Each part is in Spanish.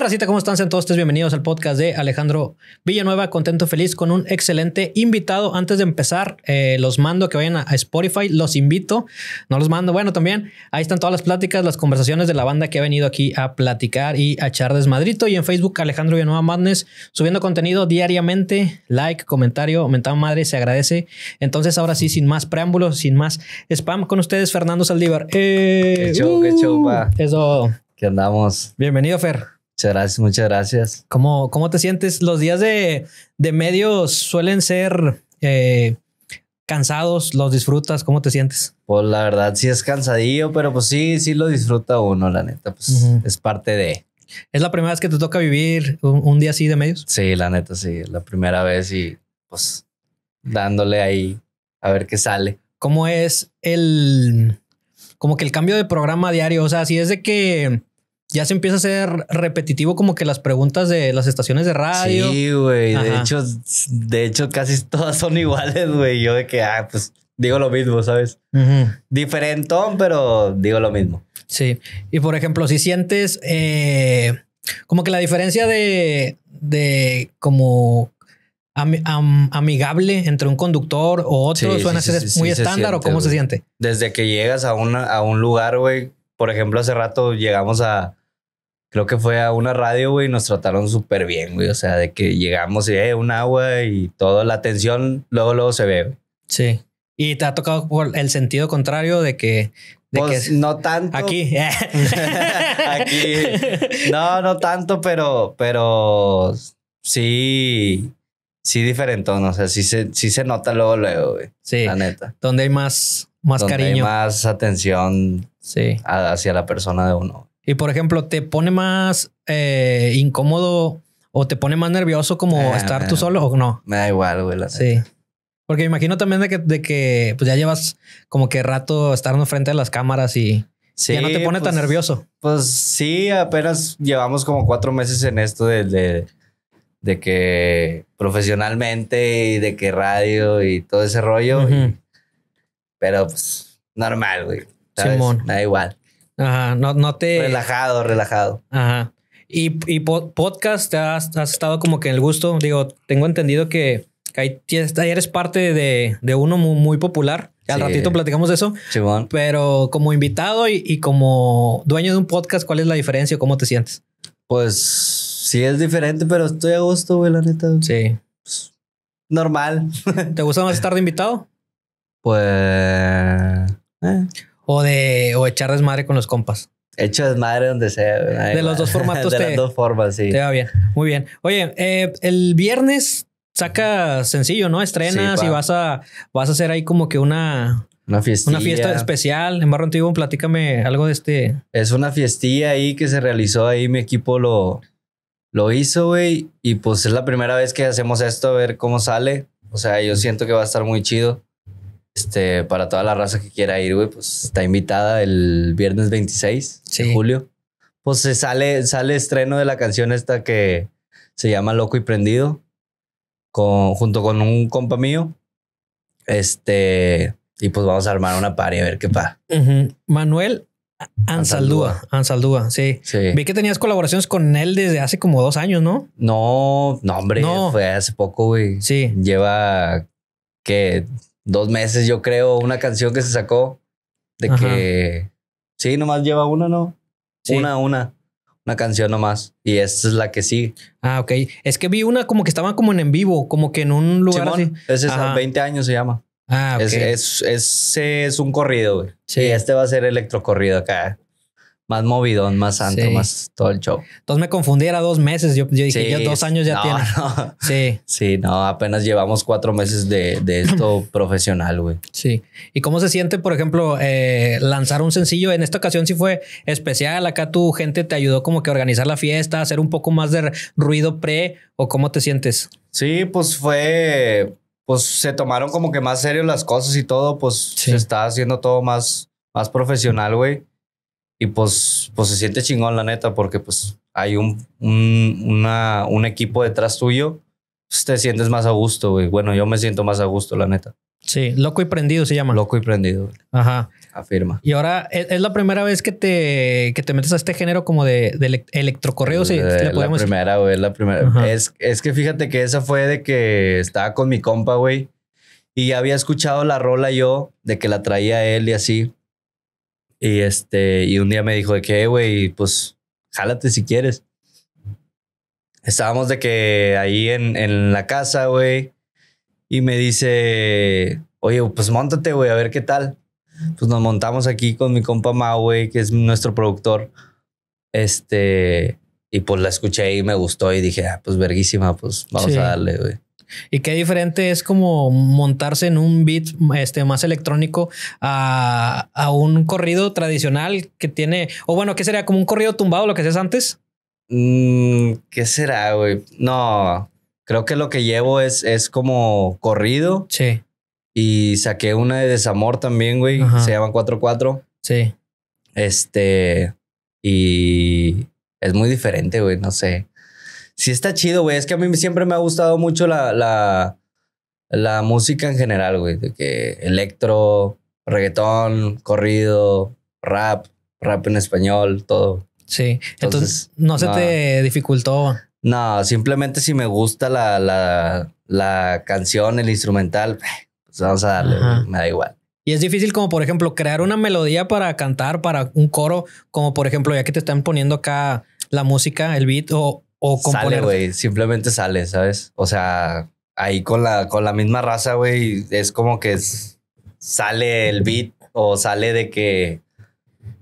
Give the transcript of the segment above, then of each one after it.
Racita, ¿cómo están? Sean todos bienvenidos al podcast de Alejandro Villanueva. Contento, feliz con un excelente invitado. Antes de empezar, eh, los mando que vayan a, Spotify, los invito, no los mando. Bueno, también ahí están todas las pláticas, las conversaciones de la banda que ha venido aquí a platicar y a echar desmadrito. Y en Facebook, Alejandro Villanueva Madness, subiendo contenido diariamente. Like, comentario, aumentado madre, se agradece. Entonces, ahora sí, sin más preámbulos, sin más spam, con ustedes, Fernando Saldívar. Eh, qué show, qué show, uh, Eso. Que andamos. Bienvenido, Fer. Muchas gracias, muchas gracias. ¿Cómo, te sientes? Los días de, de medios suelen ser eh, cansados, los disfrutas, ¿cómo te sientes? Pues la verdad sí es cansadillo, pero pues sí, sí lo disfruta uno, la neta, pues es parte de... ¿Es la primera vez que te toca vivir un, un, día así de medios? Sí, la neta, sí, la primera vez y pues dándole ahí a ver qué sale. ¿Cómo es el... como que el cambio de programa diario? O sea, si es de que ya se empieza a ser repetitivo como que las preguntas de las estaciones de radio. Sí, güey. De hecho, de hecho, casi todas son iguales, güey. Yo de que, ah, pues digo lo mismo, ¿sabes? Diferentón, pero digo lo mismo. Sí. Y por ejemplo, si sientes eh, como que la diferencia de, de como amigable entre un conductor o otro suena ser muy estándar o cómo se siente. Desde que llegas a, a un lugar, güey, por ejemplo, hace rato llegamos a, creo que fue a una radio, güey, y nos trataron súper bien, güey. O sea, de que llegamos y eh, un agua y toda la atención, luego, luego se ve, Sí. Y te ha tocado por el sentido contrario de que. pues no tanto. Aquí. aquí. No, no tanto, pero, pero sí. Sí, diferentón. O sea, sí se, se nota luego, luego, güey. Sí. La neta. Donde hay más, más donde cariño. Hay más atención sí. hacia la persona de uno. Y por ejemplo, ¿te pone más eh, incómodo o te pone más nervioso como ah, estar tú solo o no? Me da igual, güey. sí. Porque me imagino también de que, pues ya llevas como que rato estando frente a las cámaras y ya no te pone tan pues, nervioso. Pues sí, apenas llevamos como cuatro meses en esto de, que profesionalmente y de que radio y todo ese rollo. pero pues normal, güey. da igual. Ajá, no, no te... Relajado, relajado. Ajá. Y, podcast, has, has, estado como que en el gusto. Digo, tengo entendido que, ahí, eres parte de, uno muy, popular. Al ratito platicamos de eso. Pero como invitado y, como dueño de un podcast, ¿cuál es la diferencia cómo te sientes? Pues sí es diferente, pero estoy a gusto, güey, la neta. Sí. Pues, normal. ¿Te gusta más estar de invitado? Pues... Eh, o de o echar desmadre con los compas. Echar desmadre donde sea. de los dos formatos. de las dos formas, sí. Te va bien. Muy bien. Oye, eh, el viernes saca sencillo, ¿no? Estrenas y vas a, vas a hacer ahí como que una, una, una fiesta especial. En Barro Antiguo, platícame algo de este. Es una fiestilla ahí que se realizó ahí. Mi equipo lo, lo hizo, güey. Y pues es la primera vez que hacemos esto, a ver cómo sale. O sea, yo siento que va a estar muy chido. Este, para toda la raza que quiera ir, güey, pues está invitada el viernes 26 de julio. Pues se sale, sale estreno de la canción esta que se llama Loco y Prendido, con, junto con un compa mío. Este, y pues vamos a armar una party a ver qué pasa. Manuel Ansaldúa, Ansaldúa, sí. Vi que tenías colaboraciones con él desde hace como dos años, ¿no? No, no, hombre, fue hace poco, güey. Sí. Lleva que dos meses, yo creo, una canción que se sacó de que sí, nomás lleva una, ¿no? Una, una. Una canción nomás. Y esta es la que sí Ah, ok. Es que vi una como que estaba como en en vivo, como que en un lugar Es esa, 20 años se llama. Ah, ok. Es, es, es un corrido, güey. Sí. este va a ser electrocorrido acá más movidón, más santo, más todo el show. Entonces me confundí, era dos meses. Yo, dije, ya dos años ya tiene. Sí. Sí, no, apenas llevamos cuatro meses de, de esto profesional, güey. Sí. ¿Y cómo se siente, por ejemplo, eh, lanzar un sencillo? En esta ocasión sí fue especial. Acá tu gente te ayudó como que a organizar la fiesta, hacer un poco más de ruido pre, o cómo te sientes? Sí, pues fue. Pues se tomaron como que más serio las cosas y todo, pues se está haciendo todo más, más profesional, güey. Y pues, pues se siente chingón, la neta, porque pues hay un, una, un equipo detrás tuyo, pues, te sientes más a gusto, güey. Bueno, yo me siento más a gusto, la neta. Sí, loco y prendido se llama. Loco y prendido. Güey. Ajá. Afirma. Y ahora e, es, la primera vez que te, que te metes a este género como de, de electrocorreo. Si, eh, La primera, güey, la primera. Es, que fíjate que esa fue de que estaba con mi compa, güey. Y había escuchado la rola yo de que la traía él y así. Y, este, y un día me dijo de que, eh, güey, pues jálate si quieres. Estábamos de que ahí en, en la casa, güey. Y me dice, oye, pues montate, güey, a ver qué tal. Pues nos montamos aquí con mi compa ma güey, que es nuestro productor. Este, y pues la escuché y me gustó y dije, ah, pues verguísima, pues vamos a darle, güey. Y qué diferente es como montarse en un beat este, más electrónico a, a un corrido tradicional que tiene, o bueno, ¿qué sería? ¿Como un corrido tumbado lo que hacías antes? Mm, ¿Qué será, güey? No, creo que lo que llevo es, es como corrido. Sí. Y saqué una de Desamor también, güey. Se llama 4-4. Sí. Este. Y es muy diferente, güey. No sé sí está chido, güey. Es que a mí siempre me ha gustado mucho la, la, música en general, güey. que electro, reggaetón, corrido, rap, rap en español, todo. Sí, entonces, no se te dificultó. No, simplemente si me gusta la, la, canción, el instrumental, pues, pues vamos a darle, me da igual. Y es difícil como, por ejemplo, crear una melodía para cantar, para un coro, como por ejemplo, ya que te están poniendo acá la música, el beat, o o Sale, güey. Simplemente sale, ¿sabes? O sea, ahí con la, con la misma raza, güey, es como que sale el beat o sale de que,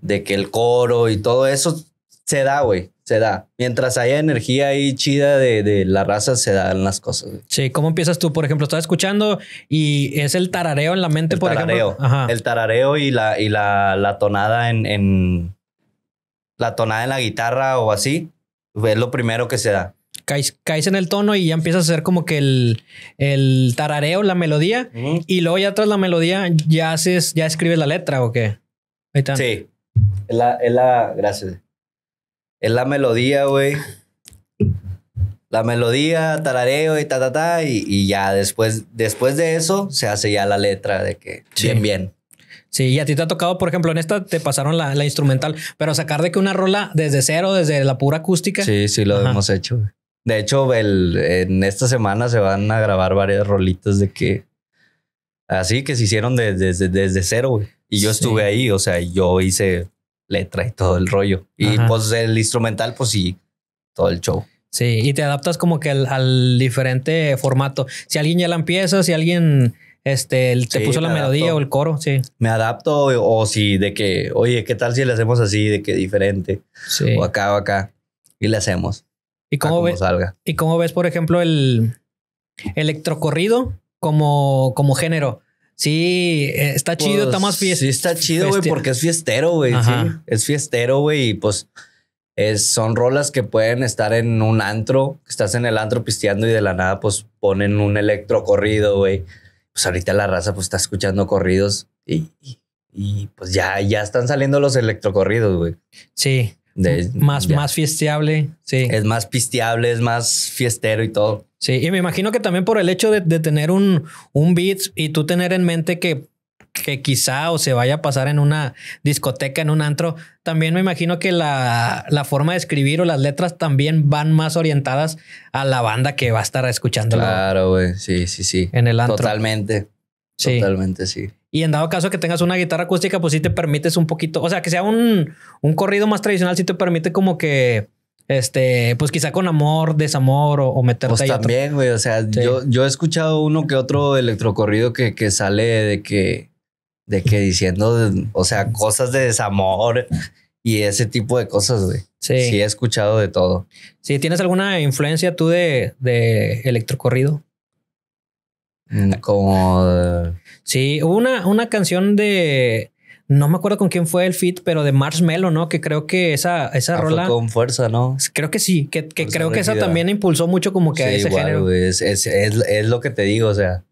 de que el coro y todo eso se da, güey. Se da. Mientras haya energía ahí chida de, de la raza, se dan las cosas. Sí, ¿cómo empiezas tú? Por ejemplo, estaba escuchando y es el tarareo en la mente, por ejemplo. El tarareo y la, y la, la tonada en, en, La tonada en la guitarra o así es lo primero que se da. Caes, en el tono y ya empiezas a hacer como que el, tarareo, la melodía, y luego ya tras la melodía ya haces, ya escribes la letra o qué. Sí. Es la, es la, gracias. Es la melodía, güey. La melodía, tarareo y ta, ta, ta. Y, ya después, después de eso se hace ya la letra de que bien, bien. Sí, y a ti te ha tocado, por ejemplo, en esta te pasaron la, la instrumental, pero sacar de que una rola desde cero, desde la pura acústica. Sí, sí, lo hemos hecho. De hecho, el, en esta semana se van a grabar varias rolitas de que. Así que se hicieron desde, desde, cero, güey. Y yo estuve ahí, o sea, yo hice letra y todo el rollo. Y pues el instrumental, pues sí, todo el show. Sí, y te adaptas como que al, al diferente formato. Si alguien ya la empieza, si alguien este, te puso la melodía o el coro, sí. Me adapto o, si sí, de que, oye, ¿qué tal si le hacemos así, de que diferente? Sí. O acá o acá. Y le hacemos. ¿Y cómo, ves, salga. ¿Y cómo ves, por ejemplo, el electrocorrido como, como género? Sí, eh, está chido, está más fiesta. Pues, sí, está chido, güey, porque es fiestero, güey. Sí, es fiestero, güey, y pues son rolas que pueden estar en un antro, que estás en el antro pisteando y de la nada, pues ponen un electrocorrido, güey pues ahorita la raza pues está escuchando corridos y, pues ya, ya están saliendo los electrocorridos, güey. Sí. más, más fiesteable, sí. Es más pisteable, es más fiestero y todo. Sí, y me imagino que también por el hecho de, tener un, un beat y tú tener en mente que que quizá o se vaya a pasar en una discoteca, en un antro, también me imagino que la, forma de escribir o las letras también van más orientadas a la banda que va a estar escuchando. Claro, güey, sí, sí, sí. En el antro. Totalmente. Sí. Totalmente, sí. Y en dado caso que tengas una guitarra acústica, pues sí te permites un poquito, o sea, que sea un, un corrido más tradicional, sí te permite como que este, pues quizá con amor, desamor o, o pues también, güey, o sea, yo, he escuchado uno que otro electrocorrido que, que sale de que de que diciendo, o sea, cosas de desamor y ese tipo de cosas, güey. Sí. he escuchado de todo. Sí, ¿tienes alguna influencia tú de, de electrocorrido? Mm, como. Sí, hubo una, una canción de. No me acuerdo con quién fue el fit, pero de Marshmello, ¿no? Que creo que esa, esa ah, rola. con fuerza, ¿no? Creo que sí, que, creo que esa también impulsó mucho como que a ese género. es, lo que te digo, o sea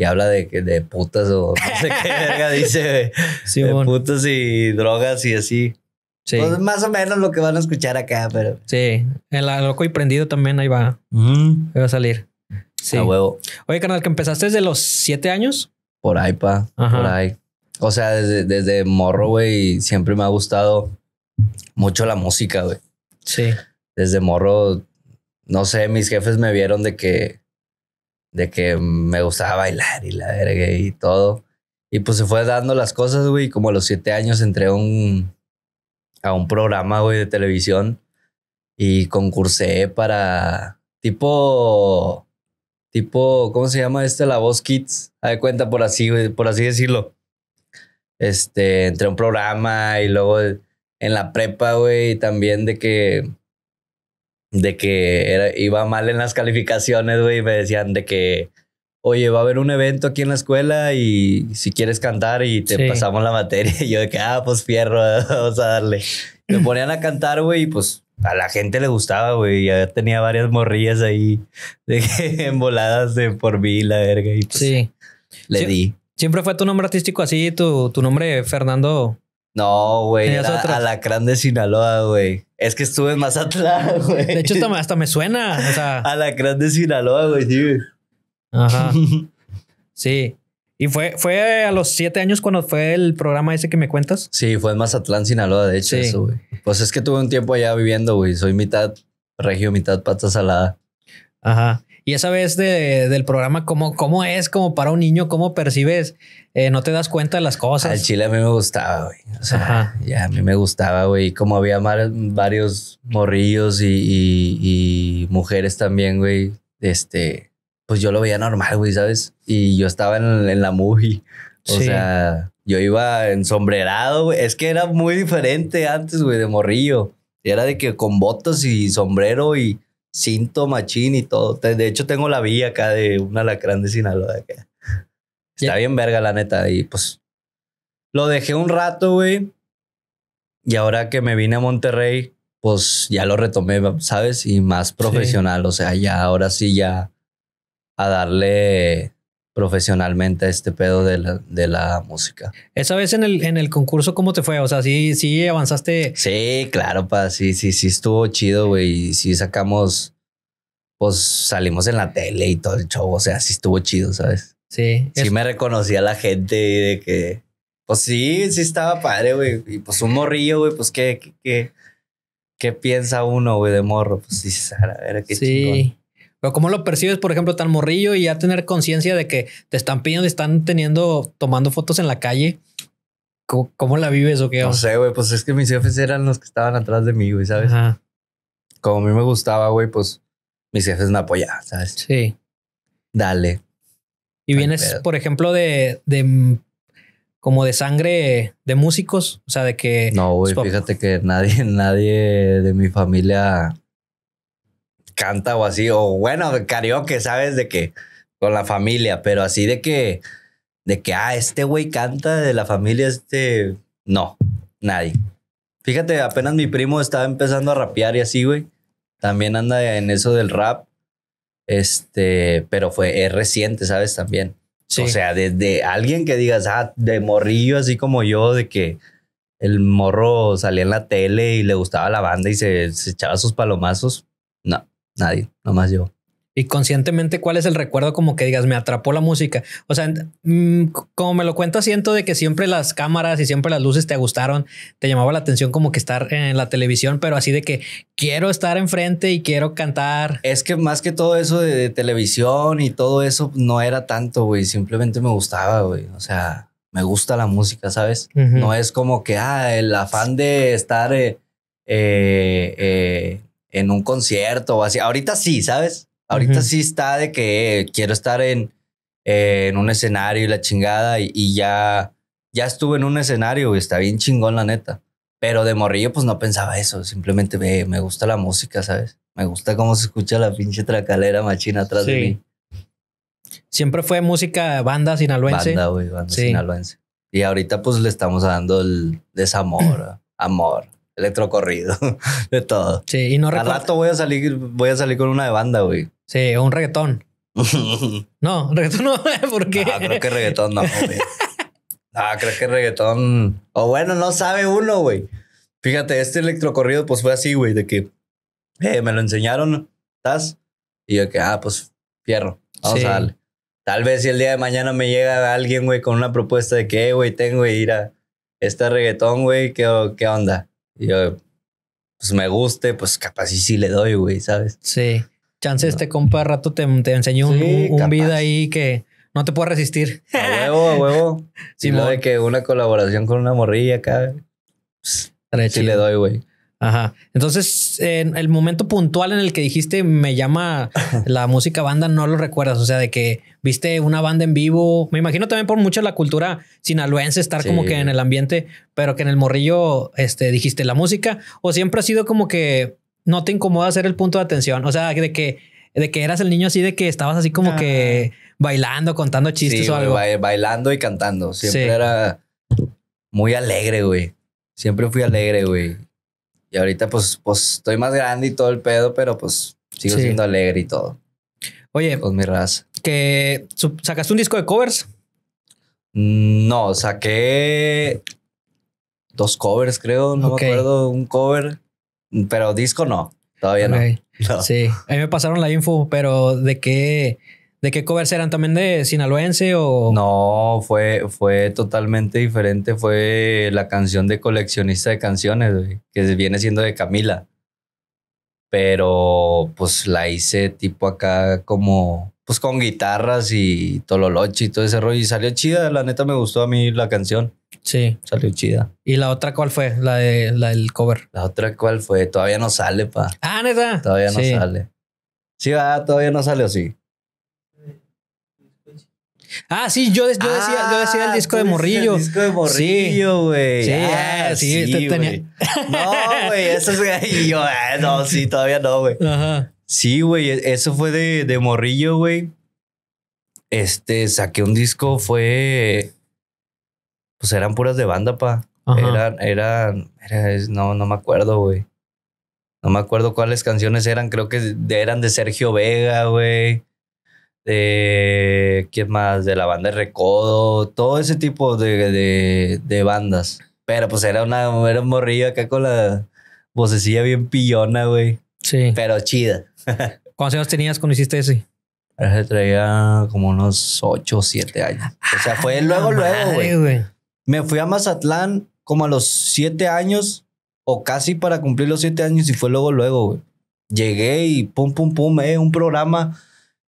y habla de, de putas o no sé qué verga dice, de putas y drogas y así. Sí. Pues, más o menos lo que van a escuchar acá, pero. Sí, el loco y prendido también ahí va. va a salir. Sí. A huevo. Oye, canal, que empezaste desde los siete años. Por ahí, pa. Por ahí. O sea, desde, desde morro, güey, siempre me ha gustado mucho la música, güey. Sí. Desde morro, no sé, mis jefes me vieron de que de que me gustaba bailar y la verga y todo. Y pues se fue dando las cosas, güey. Como a los siete años entré a un, a un programa, güey, de televisión y concursé para tipo, tipo, ¿cómo se llama este? La Voz Kids. A de cuenta, por así, por así decirlo. Este, entré a un programa y luego en la prepa, güey, también de que de que era, iba mal en las calificaciones, güey, me decían de que, oye, va a haber un evento aquí en la escuela y si quieres cantar y te pasamos la materia. Y yo de que, ah, pues fierro, vamos a darle. Me ponían a cantar, güey, y pues a la gente le gustaba, güey. Ya tenía varias morrillas ahí de que, emboladas de por mí, la verga. Y pues, sí. Le di. ¿Siempre fue tu nombre artístico así, tu, tu nombre Fernando? No, güey, era Alacrán de Sinaloa, güey. Es que estuve en Mazatlán, güey. De hecho, hasta, me suena. A sea. la de Sinaloa, güey, sí. Ajá. Sí. ¿Y fue, fue a los siete años cuando fue el programa ese que me cuentas? Sí, fue en Mazatlán, Sinaloa, de hecho, eso, güey. Pues es que tuve un tiempo allá viviendo, güey. Soy mitad regio, mitad pata salada. Ajá. Y esa vez de, del programa, ¿cómo, ¿cómo es como para un niño? ¿Cómo percibes? Eh, no te das cuenta de las cosas. Al chile a mí me gustaba, güey. O sea, ya a mí me gustaba, güey. Como había varios morrillos y, mujeres también, güey. Este, pues yo lo veía normal, güey, ¿sabes? Y yo estaba en, la movie. O sea, yo iba ensombrerado, güey. Es que era muy diferente antes, güey, de morrillo. Era de que con botas y sombrero y Síntoma, machín y todo. De hecho, tengo la vía acá de un alacrán de Sinaloa. Está bien verga, la neta. Y pues lo dejé un rato, güey. Y ahora que me vine a Monterrey, pues ya lo retomé, ¿sabes? Y más profesional. O sea, ya ahora sí ya a darle profesionalmente este pedo de la, música. Esa vez en el, en el concurso, ¿cómo te fue? O sea, sí, sí avanzaste. Sí, claro, pa, sí, sí, sí estuvo chido, güey. Sí sacamos, pues salimos en la tele y todo el show. O sea, sí estuvo chido, ¿sabes? Sí. Sí me reconocía la gente de que, pues sí, sí estaba padre, güey. Y pues un morrillo, güey, pues qué, qué, qué, piensa uno, güey, de morro. Pues ver, sí. Pero ¿cómo lo percibes, por ejemplo, tan morrillo y ya tener conciencia de que te están pidiendo, están teniendo, tomando fotos en la calle? ¿Cómo, la vives o qué? No sé, güey, pues es que mis jefes eran los que estaban atrás de mí, güey, ¿sabes? Como a mí me gustaba, güey, pues mis jefes me apoyaban, ¿sabes? Sí. Dale. Y vienes, por ejemplo, de, de como de sangre de músicos, o sea, de que... No, güey, fíjate que nadie, nadie de mi familia canta o así, o bueno, karaoke, ¿sabes? De que con la familia, pero así de que, de que, ah, este güey canta de la familia, este, no, nadie. Fíjate, apenas mi primo estaba empezando a rapear y así, güey. También anda en eso del rap. Este, pero fue, es reciente, ¿sabes? También. O sea, desde de alguien que digas, ah, de morrillo, así como yo, de que el morro salía en la tele y le gustaba la banda y se echaba sus palomazos. No. Nadie, nomás yo. Y conscientemente, ¿cuál es el recuerdo como que digas, me atrapó la música? O sea, mm, como me lo cuento, siento de que siempre las cámaras y siempre las luces te gustaron, te llamaba la atención como que estar en la televisión, pero así de que quiero estar enfrente y quiero cantar. Es que más que todo eso de, televisión y todo eso no era tanto, güey, simplemente me gustaba, güey, o sea, me gusta la música, ¿sabes? No es como que, ah, el afán de estar... Eh, eh, eh, en un concierto o así. Ahorita sí, ¿sabes? Ahorita sí está de que quiero estar en, eh, en un escenario y la chingada y, ya, ya estuve en un escenario y está bien chingón la neta. Pero de morrillo pues no pensaba eso, simplemente me, gusta la música, ¿sabes? Me gusta cómo se escucha la pinche tracalera machina atrás de mí. Siempre fue música banda sinaloense. Banda, güey, banda sinaloense. Y ahorita pues le estamos dando el desamor, amor electrocorrido, de todo. Sí, y no Al rato voy a salir, voy a salir con una de banda, güey. Sí, un reggaetón. no, reggaetón no, porque. No, creo que reggaetón no, güey. No, creo que reggaetón. O bueno, no sabe uno, güey. Fíjate, este electrocorrido, pues fue así, güey, de que eh, me lo enseñaron, ¿estás? Y yo que, ah, pues, fierro, vamos a Tal vez si el día de mañana me llega alguien, güey, con una propuesta de que, eh, güey, tengo que ir a este reggaetón, güey, ¿qué, ¿qué onda? Y yo, pues me guste, pues capaz sí, le doy, güey, ¿sabes? Sí. Chance este compa rato te, enseñó un, un vida ahí que no te puedo resistir. A huevo, a huevo. Sí, de que una colaboración con una morrilla acá. sí le doy, güey. Ajá. Entonces, en el momento puntual en el que dijiste me llama la música banda, no lo recuerdas. O sea, de que viste una banda en vivo. Me imagino también por mucho la cultura sinaloense estar como que en el ambiente, pero que en el morrillo este, dijiste la música o siempre ha sido como que no te incomoda ser el punto de atención. O sea, de que, de que eras el niño así, de que estabas así como que ah. bailando, contando chistes o algo. Bailando y cantando. Siempre era muy alegre, güey. Siempre fui alegre, güey. Y ahorita pues, pues estoy más grande y todo el pedo, pero pues sigo siendo alegre y todo. Oye, pues mi Que sacaste un disco de covers. Mm, no, saqué dos covers, creo. No me acuerdo un cover, pero disco no. Todavía no. no. Sí, a mí me pasaron la info, pero de qué ¿De qué covers eran también de sinaloense o...? No, fue, fue totalmente diferente. Fue la canción de coleccionista de canciones, que viene siendo de Camila. Pero pues la hice tipo acá como... Pues con guitarras y tololochi y todo ese rollo. Y salió chida, la neta me gustó a mí la canción. Sí. Salió chida. ¿Y la otra cuál fue? La, de, la del cover. La otra cuál fue? Todavía no sale, pa. Ah, neta. Todavía no sale. Sí, va, todavía no sale o sí. Ah, sí, yo, decía, el ah, disco de Morrillo. El disco de Morrillo, güey. Sí, ah, ah, sí, sí, No, güey, eso es. Y yo, no, sí, todavía no, güey. Sí, güey, e, eso fue de, Morrillo, güey. Este, saqué un disco, fue. Pues eran puras de banda, pa. eran, eran. No, no me acuerdo, güey. No me acuerdo cuáles canciones eran. Creo que eran de Sergio Vega, güey. Eh, ¿Quién más? De la banda de Recodo, todo ese tipo de, de, bandas. Pero pues era una era un morrillo acá con la vocecilla bien pillona, güey. Sí. Pero chida. ¿Cuántos años tenías cuando hiciste ese? Se traía como unos 8 o 7 años. O sea, fue ah, luego, luego, güey. Me fui a Mazatlán como a los 7 años o casi para cumplir los 7 años y fue luego, luego, güey. Llegué y pum, pum, pum, eh, un programa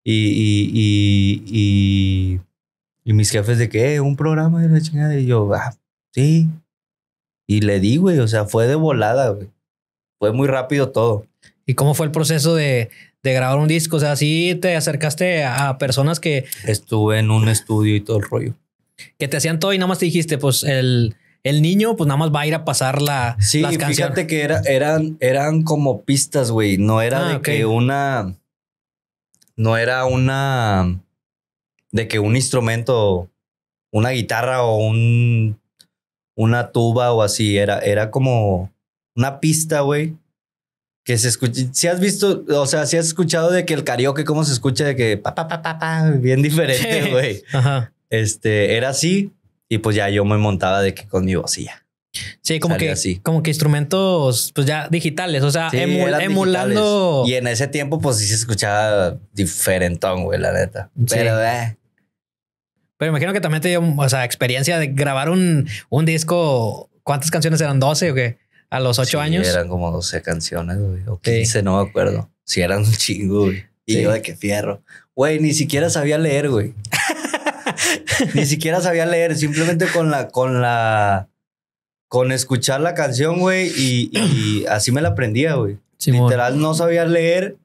y, y, mis jefes de que, eh, un programa de la chingada. Y yo, ah, sí. Y le di, güey, o sea, fue de volada, güey. Fue muy rápido todo. ¿Y cómo fue el proceso de, grabar un disco? O sea, sí te acercaste a personas que... Estuve en un estudio y todo el rollo. Que te hacían todo y nada más te dijiste, pues el, el niño, pues nada más va a ir a pasar la, sí, las canciones. Fíjate que era, eran, eran como pistas, güey. No era ah, de que una no era una de que un instrumento, una guitarra o un una tuba o así, era, era como una pista, güey. Que se escucha. Si has visto, o sea, si has escuchado de que el karaoke, cómo se escucha de que pa, pa, pa, pa, bien diferente, güey. Este, era así. Y pues ya yo me montaba de que con mi ya. Sí, como que, como que instrumentos pues ya digitales, o sea, emulando. Y en ese tiempo, pues sí se escuchaba diferentón, güey, la neta. Pero, eh. Pero imagino que también te dio, o sea, experiencia de grabar un, un disco. ¿Cuántas canciones eran? ¿12 o qué? A los 8 años. Eran como 12 canciones, güey, o 15, no me acuerdo. Sí, eran un chingo, güey. Y yo de qué fierro. Güey, ni siquiera sabía leer, güey. ni siquiera sabía leer, simplemente con la, con la con escuchar la canción, güey, y, así me la aprendía, güey. Literal, no sabía leer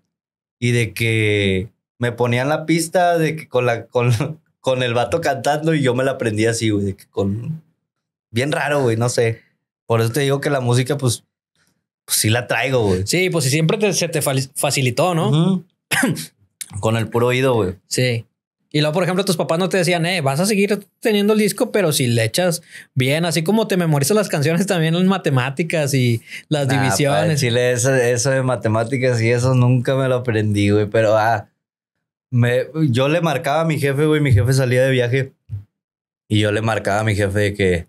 y de que me ponían la pista de que con, la, con, con el vato cantando y yo me la aprendí así, güey, con... Bien raro, güey, no sé. Por eso te digo que la música, pues, pues sí la traigo, güey. Sí, pues si siempre te, se te facilitó, ¿no? Con el puro oído, güey. Sí. Y luego, por ejemplo, tus papás no te decían, eh, vas a seguir teniendo el disco, pero si le echas bien, así como te memorizas las canciones también en matemáticas y las divisiones. sí eso, eso de matemáticas y eso nunca me lo aprendí, güey, pero ah, me, yo le marcaba a mi jefe, güey, mi jefe salía de viaje y yo le marcaba a mi jefe que,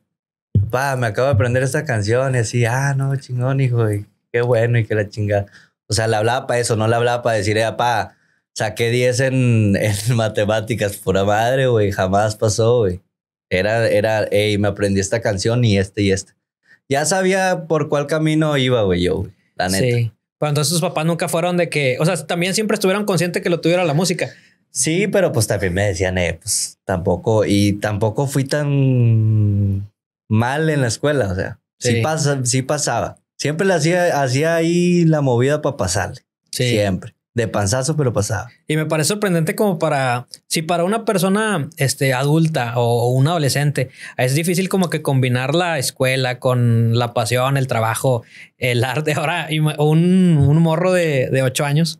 papá, me acabo de aprender esta canción y así, ah, no, chingón, hijo, y qué bueno y que la chingada. O sea, le hablaba para eso, no le hablaba para decir, eh, papá, Saqué 10 en, en matemáticas, pura madre, güey. Jamás pasó, güey. Era, era, hey, me aprendí esta canción y este y este. Ya sabía por cuál camino iba, güey, yo, la neta. Sí. Pero entonces sus papás nunca fueron de que, o sea, también siempre estuvieron conscientes que lo tuviera la música. Sí, pero pues también me decían, eh, pues tampoco, y tampoco fui tan mal en la escuela, o sea, sí, pasaba. Siempre le hacía, hacía ahí la movida para pasarle. Siempre de panzazo, pero pasado Y me parece sorprendente como para, si para una persona este, adulta o, un adolescente, es difícil como que combinar la escuela con la pasión, el trabajo, el arte. Ahora, un, un morro de, de ocho años.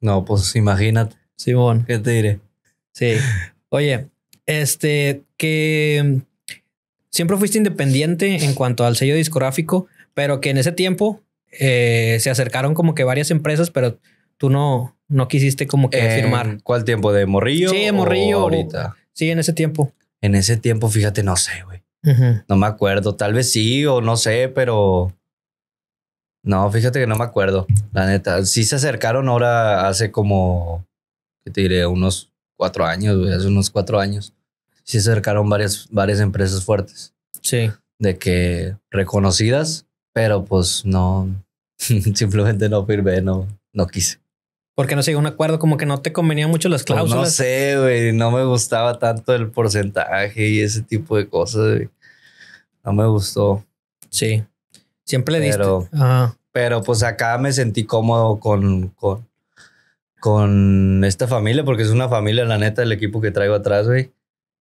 No, pues imagínate. Simón. ¿Qué te diré? Sí. Oye, este, que siempre fuiste independiente en cuanto al sello discográfico, pero que en ese tiempo eh, se acercaron como que varias empresas, pero tú no, no quisiste como que firmar. ¿Cuál tiempo? ¿De morrillo? Sí, de morrillo. ahorita. Sí, en ese tiempo. En ese tiempo, fíjate, no sé, güey. No me acuerdo. Tal vez sí o no sé, pero. No, fíjate que no me acuerdo. La neta. Sí se acercaron ahora hace como. ¿Qué te diré? Unos cuatro años, güey. Hace unos cuatro años. Sí se acercaron varias, varias empresas fuertes. Sí. De que reconocidas pero pues no, simplemente no firmé, no, no quise. Porque no se un acuerdo, como que no te convenía mucho las pues, cláusulas. no sé, güey, no me gustaba tanto el porcentaje y ese tipo de cosas. No me gustó. Sí, siempre le pero, Pero pues acá me sentí cómodo con, con, con esta familia, porque es una familia, la neta, del equipo que traigo atrás, güey.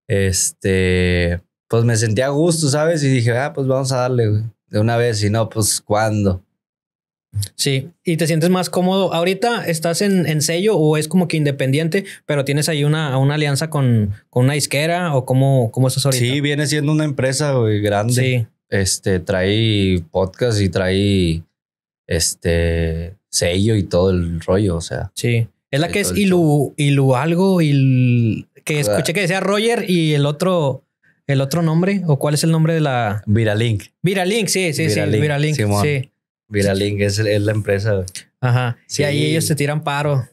Este, pues me sentí a gusto, ¿sabes? Y dije, ah, pues vamos a darle, güey de una vez, si no, pues cuándo. Sí, y te sientes más cómodo. Ahorita estás en, sello o es como que independiente, pero tienes ahí una, alianza con, una isquera o cómo, cómo estás ahorita. Sí, viene siendo una empresa grande. Sí. Este trae podcast y trae este sello y todo el rollo. O sea. Sí. Es la que es Ilu, Ilu algo, il, que escuché que decía Roger y el otro el otro nombre o cuál es el nombre de la Viralink. Viralink, sí, sí, sí, Viralink, Viralink es, la empresa. Ajá. Sí. ahí ellos te tiran paro.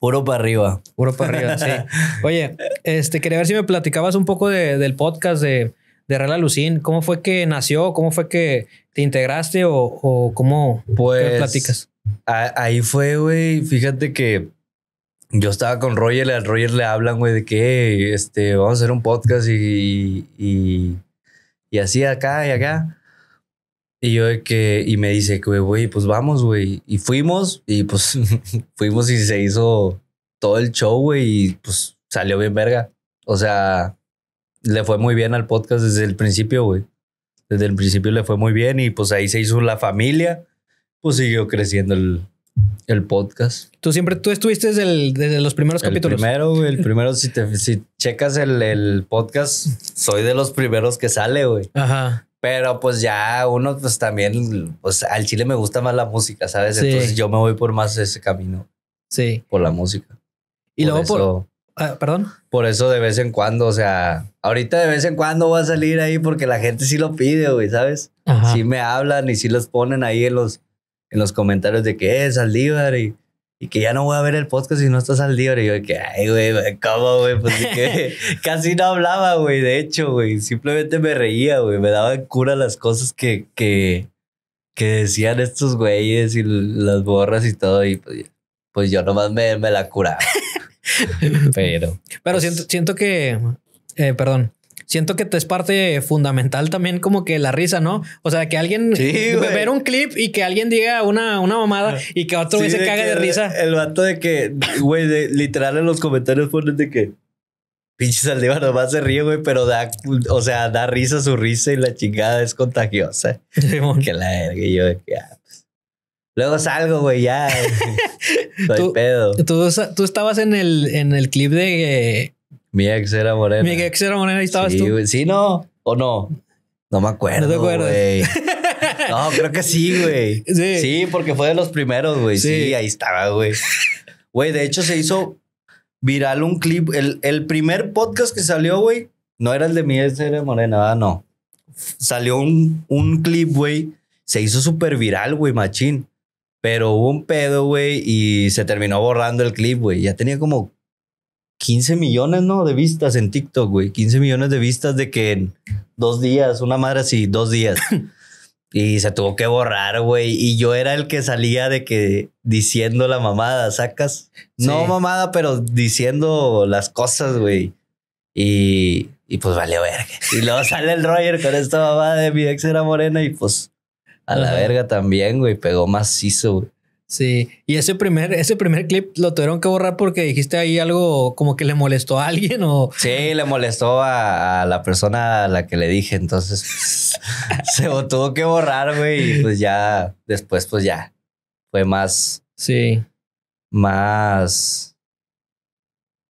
Puro para arriba. Puro para arriba, sí. Oye, este, quería ver si me platicabas un poco del podcast de, de Real Alucín. ¿Cómo fue que nació? ¿Cómo fue que te integraste o, cómo pues, ¿qué platicas? ahí fue, güey. Fíjate que yo estaba con Roger, al Roger le hablan, güey, de que este, vamos a hacer un podcast y, y, y así acá y acá. Y yo de que, y me dice güey, pues vamos, güey. Y fuimos, y pues fuimos y se hizo todo el show, güey, y pues salió bien verga. O sea, le fue muy bien al podcast desde el principio, güey. Desde el principio le fue muy bien y pues ahí se hizo la familia, pues siguió creciendo el, el podcast. Tú siempre, tú estuviste desde, los primeros el capítulos. Primero, güey, el primero, si, te, checas el, podcast, soy de los primeros que sale, güey. Ajá. Pero pues ya uno, pues también, pues al chile me gusta más la música, ¿sabes? Entonces yo me voy por más ese camino. Sí. Por la música. Y luego por... Ah, Perdón. Por eso de vez en cuando, o sea, ahorita de vez en cuando voy a salir ahí porque la gente sí lo pide, güey, ¿sabes? Sí me hablan y sí los ponen ahí en los en los comentarios de que es eh, Saldívar y, y que ya no voy a ver el podcast si no estás al Y yo de que, ay, güey, ¿cómo, güey? Pues casi no hablaba, güey, de hecho, güey. Simplemente me reía, güey. Me daban cura las cosas que, que, decían estos güeyes y las borras y todo. Y pues, pues yo nomás me, me la curaba. Pero. Pero pues siento, siento que, eh, perdón, siento que te es parte fundamental también como que la risa, ¿no? O sea, que alguien sí, ver un clip y que alguien diga una, una mamada ah. y que otro se cague de risa. El vato de que, güey, literal en los comentarios ponen de que pinche saliva nomás se ríe, güey, pero da, o sea, da risa su risa y la chingada es contagiosa. que la yo de que... Ah, pues". Luego salgo, güey, ya. Eh. tú, pedo. Tú, estabas en el, en el clip de... Mi ex era morena. Mi ex era morena, ahí estabas tú. Sí, no, o no. No me acuerdo. No No, creo que sí, güey. Sí. porque fue de los primeros, güey. Sí. ahí estaba, güey. Güey, de hecho se hizo viral un clip. El, primer podcast que salió, güey, no era el de mi ex, era morena, ah, no. Salió un, un clip, güey. Se hizo súper viral, güey, machín. Pero hubo un pedo, güey, y se terminó borrando el clip, güey. Ya tenía como 15 millones, ¿no? De vistas en TikTok, güey. 15 millones de vistas de que en dos días, una madre así, dos días. y se tuvo que borrar, güey. Y yo era el que salía de que diciendo la mamada, sacas. No mamada, pero diciendo las cosas, güey. Y, y pues vale verga. Y luego sale el Roger con esta mamada de mi ex era morena y pues a la verga también, güey. Pegó macizo, güey. Sí, y ese primer, ese primer clip lo tuvieron que borrar porque dijiste ahí algo como que le molestó a alguien o... Sí, le molestó a, la persona a la que le dije, entonces se tuvo que borrar, güey, y pues ya, después pues ya, fue más... Sí. Más...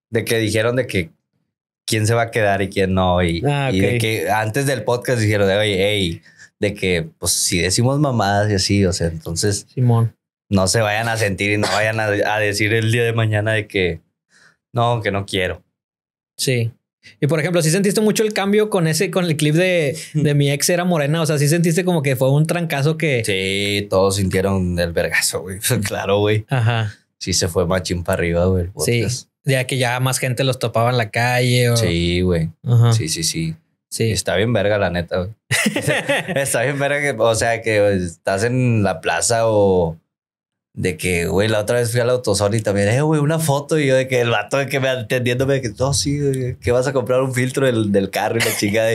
De que dijeron de que quién se va a quedar y quién no, y, ah, de que antes del podcast dijeron de, oye, de que pues si decimos mamadas y así, o sea, entonces... Simón no se vayan a sentir y no vayan a, decir el día de mañana de que no, que no quiero. Sí. Y por ejemplo, ¿sí sentiste mucho el cambio con ese, con el clip de, mi ex era morena, o sea, ¿sí sentiste como que fue un trancazo que. Sí, todos sintieron el vergazo, güey. Claro, güey. Ajá. Sí, se fue machín para arriba, güey. Sí. Ya que ya más gente los topaba en la calle. O... Sí, güey. Sí, sí, sí. Sí. Está bien verga, la neta, güey. está bien verga o sea, que estás en la plaza o de que, güey, la otra vez fui al autosol y también, eh, güey, una foto. Y yo de que el vato de que me atendiéndome, de que, no, sí, que vas a comprar un filtro del, carro y la chingada.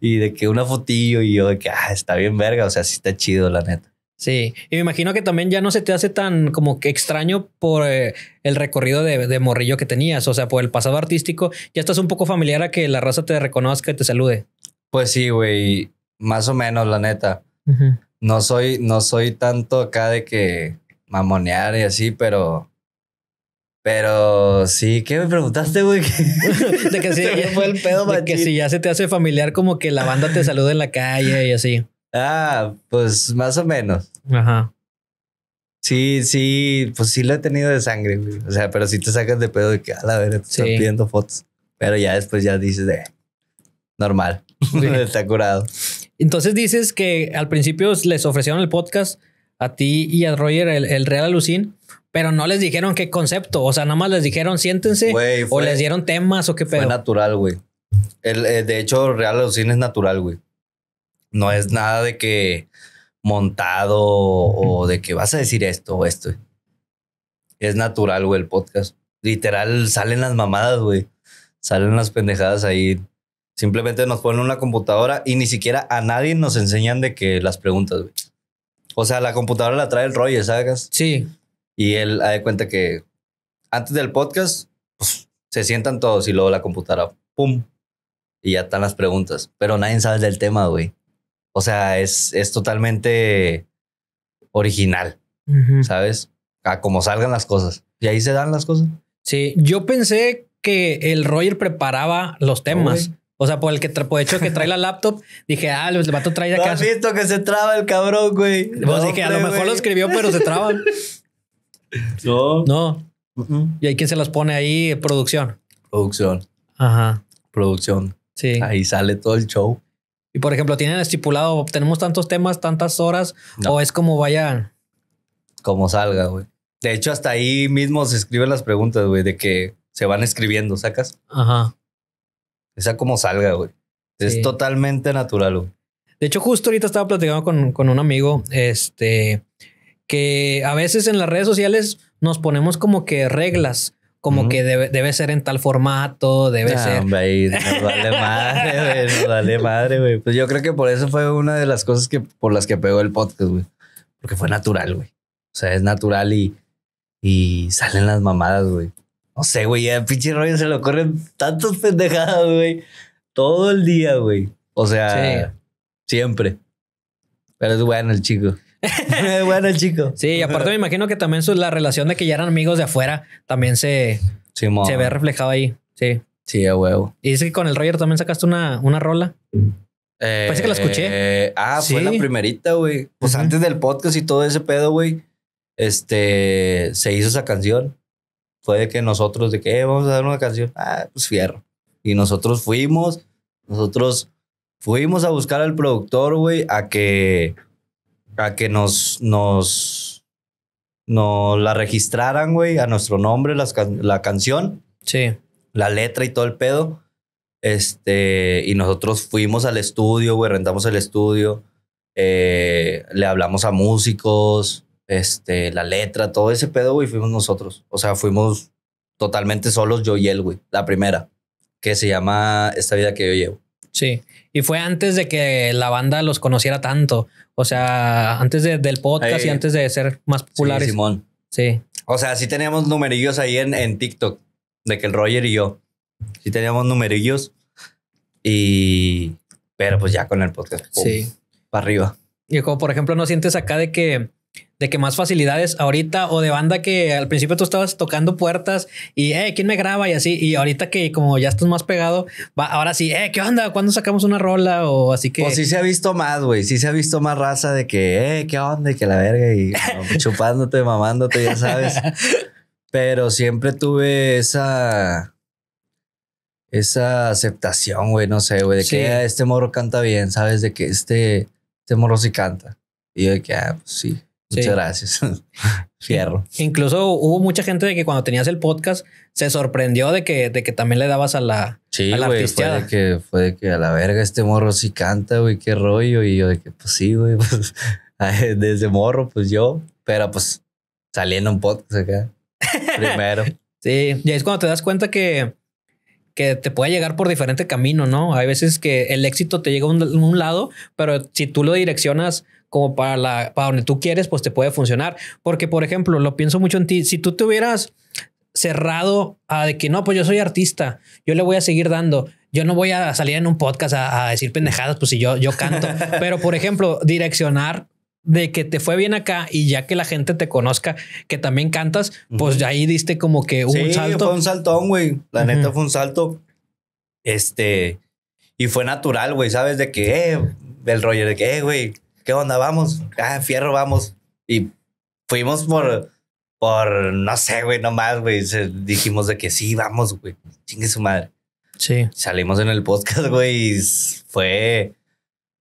Y, de que una fotillo. Y yo de que, ah, está bien verga. O sea, sí está chido, la neta. Sí, y me imagino que también ya no se te hace tan como que extraño por eh, el recorrido de, morrillo que tenías, o sea, por el pasado artístico, ya estás un poco familiar a que la raza te reconozca y te salude. Pues sí, güey, más o menos, la neta. No soy, no soy tanto acá de que, mamonear y así, pero. Pero sí, ¿qué me preguntaste, güey? de que si ya fue el pedo, que si ya se te hace familiar, como que la banda te saluda en la calle y así. Ah, pues más o menos. Ajá. Sí, sí, pues sí lo he tenido de sangre, güey. O sea, pero sí te sacas de pedo de que a la verga te están pidiendo fotos. Pero ya después ya dices de normal, está curado. Entonces dices que al principio les ofrecieron el podcast, a ti y a Roger el, Real Alucín, pero no les dijeron qué concepto. O sea, nada más les dijeron siéntense o les dieron temas o qué pedo. Fue natural, güey. Eh, de hecho, Real Alucín es natural, güey. No es nada de que montado o de que vas a decir esto o esto. Es natural, güey, el podcast. Literal, salen las mamadas, güey. Salen las pendejadas ahí. Simplemente nos ponen una computadora y ni siquiera a nadie nos enseñan de que las preguntas, güey. O sea, la computadora la trae el Roger, ¿sabes? Sí. Y él da de cuenta que antes del podcast, pues, se sientan todos y luego la computadora, ¡pum! Y ya están las preguntas. Pero nadie sabe del tema, güey. O sea, es, es totalmente original, ¿sabes? A como salgan las cosas. Y ahí se dan las cosas. Sí, yo pensé que el Roger preparaba los temas. O sea, por el que por hecho que trae la laptop, dije, ah, el vato trae acá. has visto que se traba el cabrón, güey? Pues dije, a lo mejor lo escribió, pero se traban. No. No. ¿Y hay quien se las pone ahí? Producción. Producción. Ajá. Producción. Sí. Ahí sale todo el show. Y por ejemplo, tienen estipulado, tenemos tantos temas, tantas horas, o es como vaya. Como salga, güey. De hecho, hasta ahí mismo se escriben las preguntas, güey, de que se van escribiendo, ¿sacas? Ajá sea como salga, güey. Es totalmente natural, güey. De hecho, justo ahorita estaba platicando con, un amigo, este, que a veces en las redes sociales nos ponemos como que reglas, como que debe, ser en tal formato, debe ser. madre, güey, madre, güey. Pues yo creo que por eso fue una de las cosas que, por las que pegó el podcast, güey. Porque fue natural, güey. O sea, es natural y, y salen las mamadas, güey. No sé, güey, a pinche Roger se lo corren tantas pendejadas, güey. Todo el día, güey. O sea, siempre. Pero es bueno el chico. es bueno el chico. Sí, aparte me imagino que también la relación de que ya eran amigos de afuera también se, se ve reflejado ahí. Sí. Sí, a huevo. Y dice que con el Roger también sacaste una, una rola. Eh, Parece que la escuché. ah, fue la primerita, güey. Pues antes del podcast y todo ese pedo, güey. Este se hizo esa canción fue de que nosotros, de que eh, vamos a hacer una canción, ah, pues fierro. Y nosotros fuimos, nosotros fuimos a buscar al productor, güey, a que, a que nos, nos, nos la registraran, güey, a nuestro nombre, la canción. Sí. La letra y todo el pedo. Este, y nosotros fuimos al estudio, güey, rentamos el estudio, eh, le hablamos a músicos, este, la letra, todo ese pedo, y fuimos nosotros. O sea, fuimos totalmente solos, yo y él, güey, la primera, que se llama Esta vida que yo llevo. Sí, y fue antes de que la banda los conociera tanto, o sea, antes del podcast y antes de ser más populares. Sí, Sí. O sea, sí teníamos numerillos ahí en, en TikTok, de que el Roger y yo, sí teníamos numerillos y... Pero pues ya con el podcast. sí. Para arriba. Y como por ejemplo, ¿no sientes acá de que de que más facilidades ahorita o de banda que al principio tú estabas tocando puertas y, eh, ¿quién me graba? Y así, y ahorita que como ya estás más pegado, va, ahora sí, eh, ¿qué onda? ¿Cuándo sacamos una rola? O así que... O pues sí se ha visto más, güey, sí se ha visto más raza de que, eh, ¿qué onda? Y que la verga y chupándote, mamándote, ya sabes. Pero siempre tuve esa... Esa aceptación, güey, no sé, güey, de que ah, este morro canta bien, ¿sabes? De que este, este morro sí canta. Y yo de que, ah, pues sí, Muchas gracias. Fierro. Incluso hubo mucha gente de que cuando tenías el podcast se sorprendió de que, de que también le dabas a la, sí, a la wey, fue de que fue que a la verga este morro sí canta, güey, qué rollo. Y yo de que, pues sí, güey, pues, desde morro, pues yo, pero pues saliendo un podcast acá. primero. Sí, y es cuando te das cuenta que, que te puede llegar por diferente camino, ¿no? Hay veces que el éxito te llega a un, un, lado, pero si tú lo direccionas como para, la, para donde tú quieres, pues te puede funcionar. Porque, por ejemplo, lo pienso mucho en ti, si tú te hubieras cerrado a de que no, pues yo soy artista, yo le voy a seguir dando, yo no voy a salir en un podcast a, decir pendejadas, pues si yo, yo canto, pero por ejemplo, direccionar de que te fue bien acá y ya que la gente te conozca, que también cantas, pues ya ahí diste como que un sí, salto. Fue un saltón, güey. La neta fue un salto. Este, y fue natural, güey, sabes de que, Del eh, el rollo de que, eh, güey, ¿qué onda? Vamos, ah, fierro, vamos. Y fuimos por, por, no sé, güey, nomás, güey. Dijimos de que sí, vamos, güey. Chingue su madre. Sí. Salimos en el podcast, güey, fue,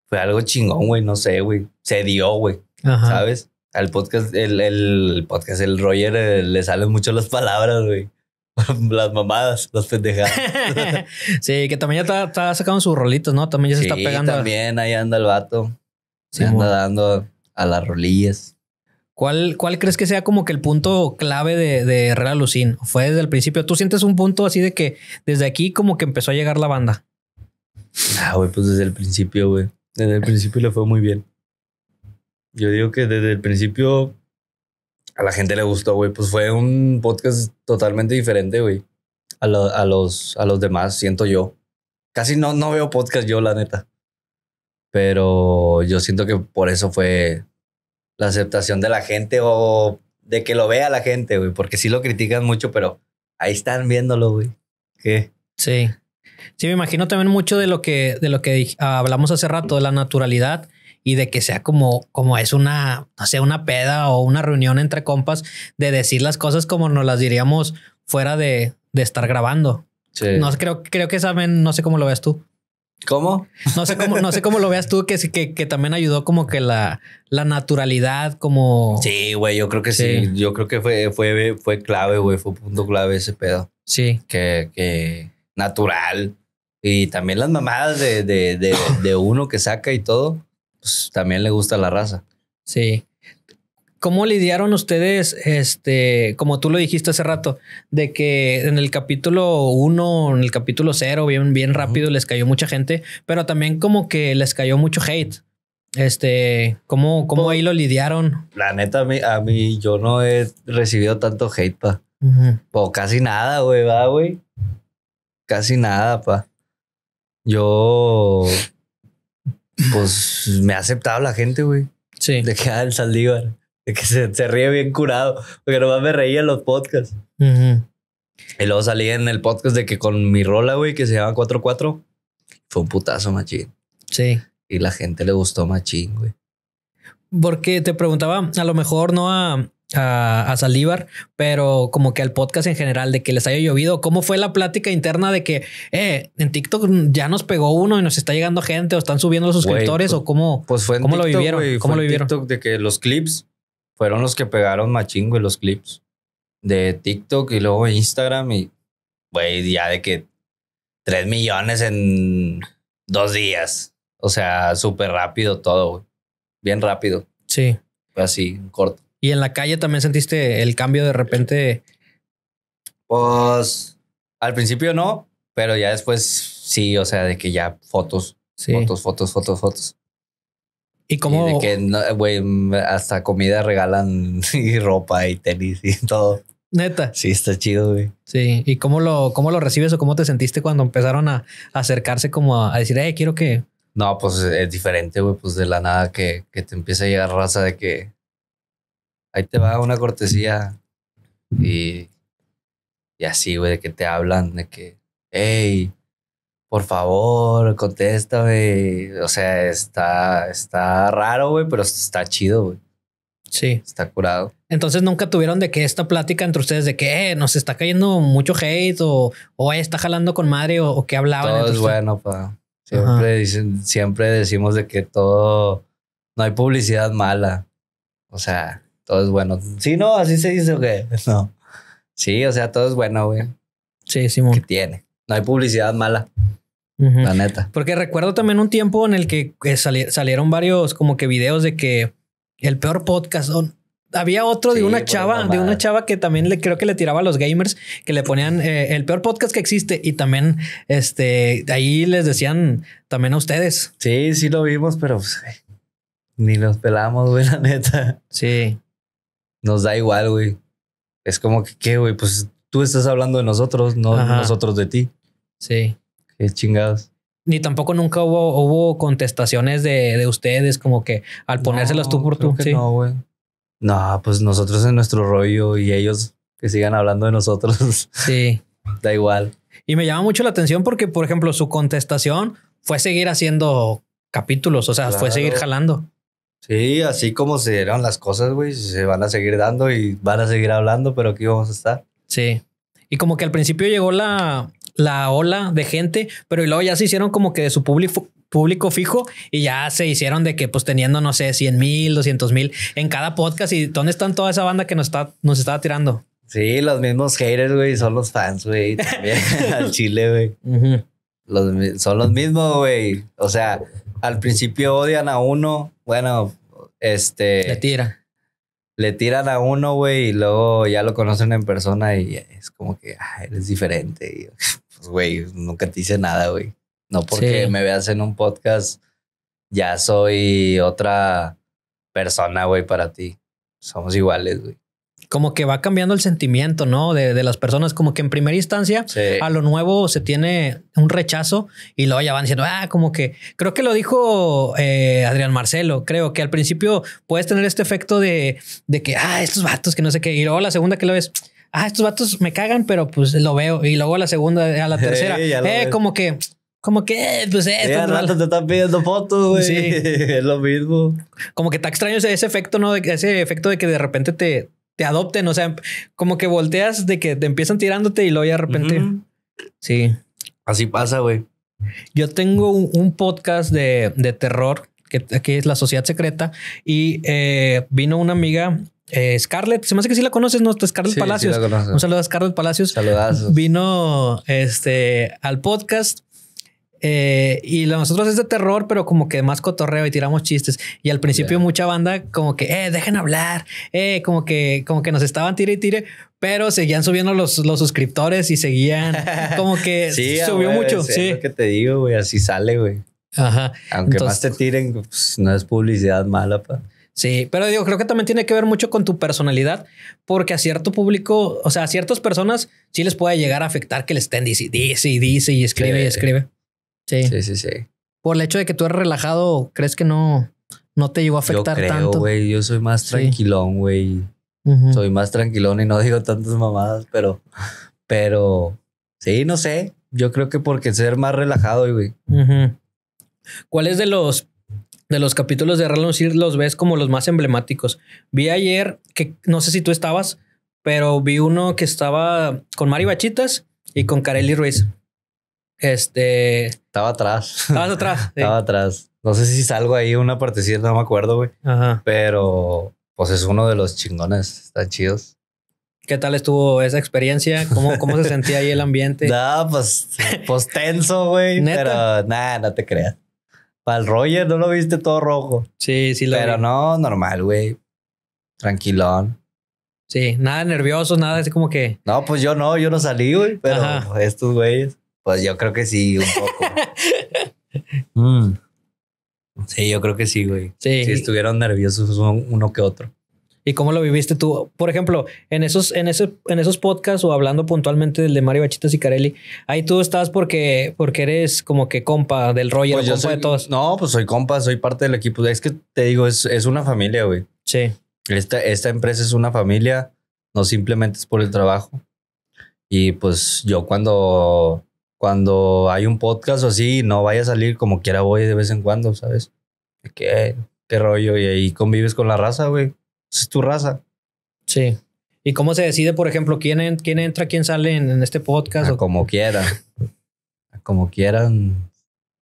fue algo chingón, güey, no sé, güey. Se dio, güey, ¿sabes? Al podcast, el, podcast, el Roger, eh, le salen mucho las palabras, güey. las mamadas, los pendejadas. sí, que también ya está, sacando sus rolitos, ¿no? También ya se está pegando. también, ahí anda el vato. Se anda dando a las rolillas. ¿Cuál, ¿Cuál crees que sea como que el punto clave de, de Herrera Lucín? ¿Fue desde el principio? ¿Tú sientes un punto así de que desde aquí como que empezó a llegar la banda? Ah, güey, pues desde el principio, güey. Desde el principio le fue muy bien. Yo digo que desde el principio a la gente le gustó, güey. Pues fue un podcast totalmente diferente, güey. A, a, los, a los demás, siento yo. Casi no, no veo podcast yo, la neta. Pero yo siento que por eso fue la aceptación de la gente o de que lo vea la gente, güey. Porque sí lo critican mucho, pero ahí están viéndolo, güey. Sí. Sí, me imagino también mucho de lo que, de lo que ah, hablamos hace rato, de la naturalidad y de que sea como, como es una, no sé, una peda o una reunión entre compas, de decir las cosas como nos las diríamos fuera de, de estar grabando. Sí. No creo, creo que saben, no sé cómo lo ves tú. ¿Cómo? No sé cómo, no sé cómo lo veas tú, que, que, que también ayudó como que la, la naturalidad, como. Sí, güey, yo creo que sí. Yo creo que fue, fue, fue clave, güey, fue punto clave ese pedo. Sí. Que, natural. Y también las mamadas de, de, de, uno que saca y todo, pues también le gusta la raza. Sí. ¿Cómo lidiaron ustedes, este, como tú lo dijiste hace rato, de que en el capítulo uno, en el capítulo 0, bien, bien rápido les cayó mucha gente, pero también como que les cayó mucho hate? Este, ¿cómo, cómo pues ahí lo lidiaron? La neta, a mí, yo no he recibido tanto hate, pa. O casi nada, güey, va, güey. Casi nada, pa. Yo, pues me ha aceptado la gente, güey. Sí. De que ah, el Saldívar. que se, ríe bien curado, porque nomás me reía en los podcasts. Y luego salí en el podcast de que con mi rola, güey, que se llama 4-4, fue un putazo machín. Sí. Y la gente le gustó machín, güey. Porque te preguntaba, a lo mejor no a, a, a pero como que al podcast en general, de que les haya llovido. ¿Cómo fue la plática interna de que eh, en TikTok ya nos pegó uno y nos está llegando gente o están subiendo los suscriptores o pues, cómo, pues fue en lo vivieron? ¿Cómo lo vivieron? TikTok de que los clips fueron los que pegaron machingo en los clips de TikTok y luego Instagram y, güey, ya de que 3 millones en dos días. O sea, súper rápido todo, Bien rápido. Sí. así, corto. ¿Y en la calle también sentiste el cambio de repente? Pues al principio no, pero ya después sí, o sea, de que ya fotos, fotos, fotos, fotos, fotos. Y como... que, hasta comida regalan y ropa y tenis y todo. Neta. Sí, está chido, güey. Sí. ¿Y cómo lo, cómo lo recibes o cómo te sentiste cuando empezaron a, acercarse como a, decir, eh, quiero que... No, pues es diferente, güey, pues de la nada que, que te empieza a llegar raza de que ahí te va una cortesía y, y así, güey, de que te hablan, de que, hey, por favor, contesta, O sea, está, está raro, güey, pero está chido, güey. Sí. Está curado. Entonces nunca tuvieron de que esta plática entre ustedes de que eh, nos está cayendo mucho hate o, o está jalando con madre o, o que hablaban. Todo es bueno, pa. Siempre, dicen, siempre decimos de que todo, no hay publicidad mala. O sea, todo es bueno. Sí, no, así se dice o No. Sí, o sea, todo es bueno, güey. Sí, sí. ¿Qué tiene? No hay publicidad mala. La neta. Porque recuerdo también un tiempo en el que salieron varios como que videos de que el peor podcast Había otro de una chava, de una chava que también le creo que le tiraba a los gamers, que le ponían eh, el peor podcast que existe y también este ahí les decían también a ustedes. Sí, sí lo vimos, pero pues, ni los pelamos, güey, la neta. Sí. Nos da igual, güey. Es como que, ¿qué, güey? Pues tú estás hablando de nosotros, no nosotros de ti. Sí. Qué chingados. Ni tampoco nunca hubo, contestaciones de, ustedes, como que al ponérselas no, tú por tú. Sí. No, pues nosotros en nuestro rollo y ellos que sigan hablando de nosotros. Sí. da igual. Y me llama mucho la atención porque, por ejemplo, su contestación fue seguir haciendo capítulos, o sea, fue seguir jalando. Sí, así como se dieron las cosas, güey, se van a seguir dando y van a seguir hablando, pero aquí vamos a estar. Sí. Y como que al principio llegó la, la ola de gente, pero luego ya se hicieron como que de su público, fijo y ya se hicieron de que pues teniendo, no sé, 100 mil, 200 mil en cada podcast. ¿Y dónde están toda esa banda que nos, está, nos estaba tirando? Sí, los mismos haters, güey, son los fans, güey, también al chile, güey. son los mismos, güey. O sea, al principio odian a uno, bueno, este... Le tira le tiran a uno, güey, y luego ya lo conocen en persona y es como que ah, eres diferente. pues, güey, nunca te hice nada, güey. No porque me veas en un podcast, ya soy otra persona, güey, para ti. Somos iguales, güey como que va cambiando el sentimiento, ¿no? De, las personas, como que en primera instancia a lo nuevo se tiene un rechazo y luego ya van diciendo, ah, como que creo que lo dijo eh, Adrián Marcelo, creo que al principio puedes tener este efecto de, de que, ah, estos vatos que no sé qué, y luego la segunda que lo ves, ah, estos vatos me cagan, pero pues lo veo, y luego a la segunda, a la tercera, eh, como que como que, pues, te están pidiendo fotos, güey. Sí. es lo mismo. Como que está extraño ese, efecto, ¿no? ese efecto de que de repente te, te adopten. O sea, como que volteas de que te empiezan tirándote y luego ya de repente. Sí. Así pasa, güey. Yo tengo un, podcast de, terror que, aquí es La Sociedad Secreta y eh, vino una amiga eh, Scarlett, se me hace que sí la conoces, ¿no? Scarlett Palacios. Sí un saludo a Scarlett Palacios. Saludazos. Vino este, al podcast eh, y nosotros es de terror, pero como que más cotorreo y tiramos chistes. Y al principio mucha banda como que, eh, dejen hablar, eh, como que, como que nos estaban tire y tire, pero seguían subiendo los, los suscriptores y seguían como que subió mucho. Sí, que te digo, güey, así sale, güey. Ajá. Aunque más te tiren, pues, no es publicidad mala, pa. Sí, pero digo, creo que también tiene que ver mucho con tu personalidad, porque a cierto público, o sea, a ciertas personas sí les puede llegar a afectar que les estén dice, dice y dice y escribe y escribe. Sí. Sí, sí, Por el hecho de que tú eres relajado, ¿crees que no, no te llegó a afectar yo creo, güey. Yo soy más tranquilón, güey. Soy más tranquilón y no digo tantas mamadas, pero, pero sí, no sé. Yo creo que porque ser más relajado, güey. ¿Cuáles de los de los capítulos de Ralph Sears los ves como los más emblemáticos? Vi ayer que no sé si tú estabas, pero vi uno que estaba con Mari Bachitas y con Kareli Ruiz. Este. Estaba atrás. Estabas atrás. Estaba atrás. No sé si salgo ahí una partecita, no me acuerdo, güey. Ajá. Pero pues es uno de los chingones. Están chidos. ¿Qué tal estuvo esa experiencia? ¿Cómo, cómo se sentía ahí el ambiente? No, pues, pues tenso, güey. Pero nada, no te creas. Para el Roger no lo viste todo rojo. Sí, sí lo Pero no, normal, güey. Tranquilón. Sí, nada nervioso, nada así como que. No, pues yo no, yo no salí, güey. Pero estos güeyes. Pues yo creo que sí, un poco. Mm. Sí, yo creo que sí, güey. Sí. Si estuvieron nerviosos uno que otro. ¿Y cómo lo viviste tú? Por ejemplo, en esos, en esos, en esos podcasts o hablando puntualmente del de Mario Bachitas y Carelli, ahí tú estás porque, porque eres como que compa del rollo pues de todos. No, pues soy compa, soy parte del equipo. Es que te digo, es, es una familia, güey. Sí. Esta, esta empresa es una familia, no simplemente es por el trabajo. Y pues yo cuando cuando hay un podcast o así, no vaya a salir como quiera voy de vez en cuando, ¿sabes? ¿Qué, qué rollo? Y ahí convives con la raza, güey. Es tu raza. Sí. ¿Y cómo se decide, por ejemplo, quién, quién entra, quién sale en, este podcast? o... Como quieran. como quieran,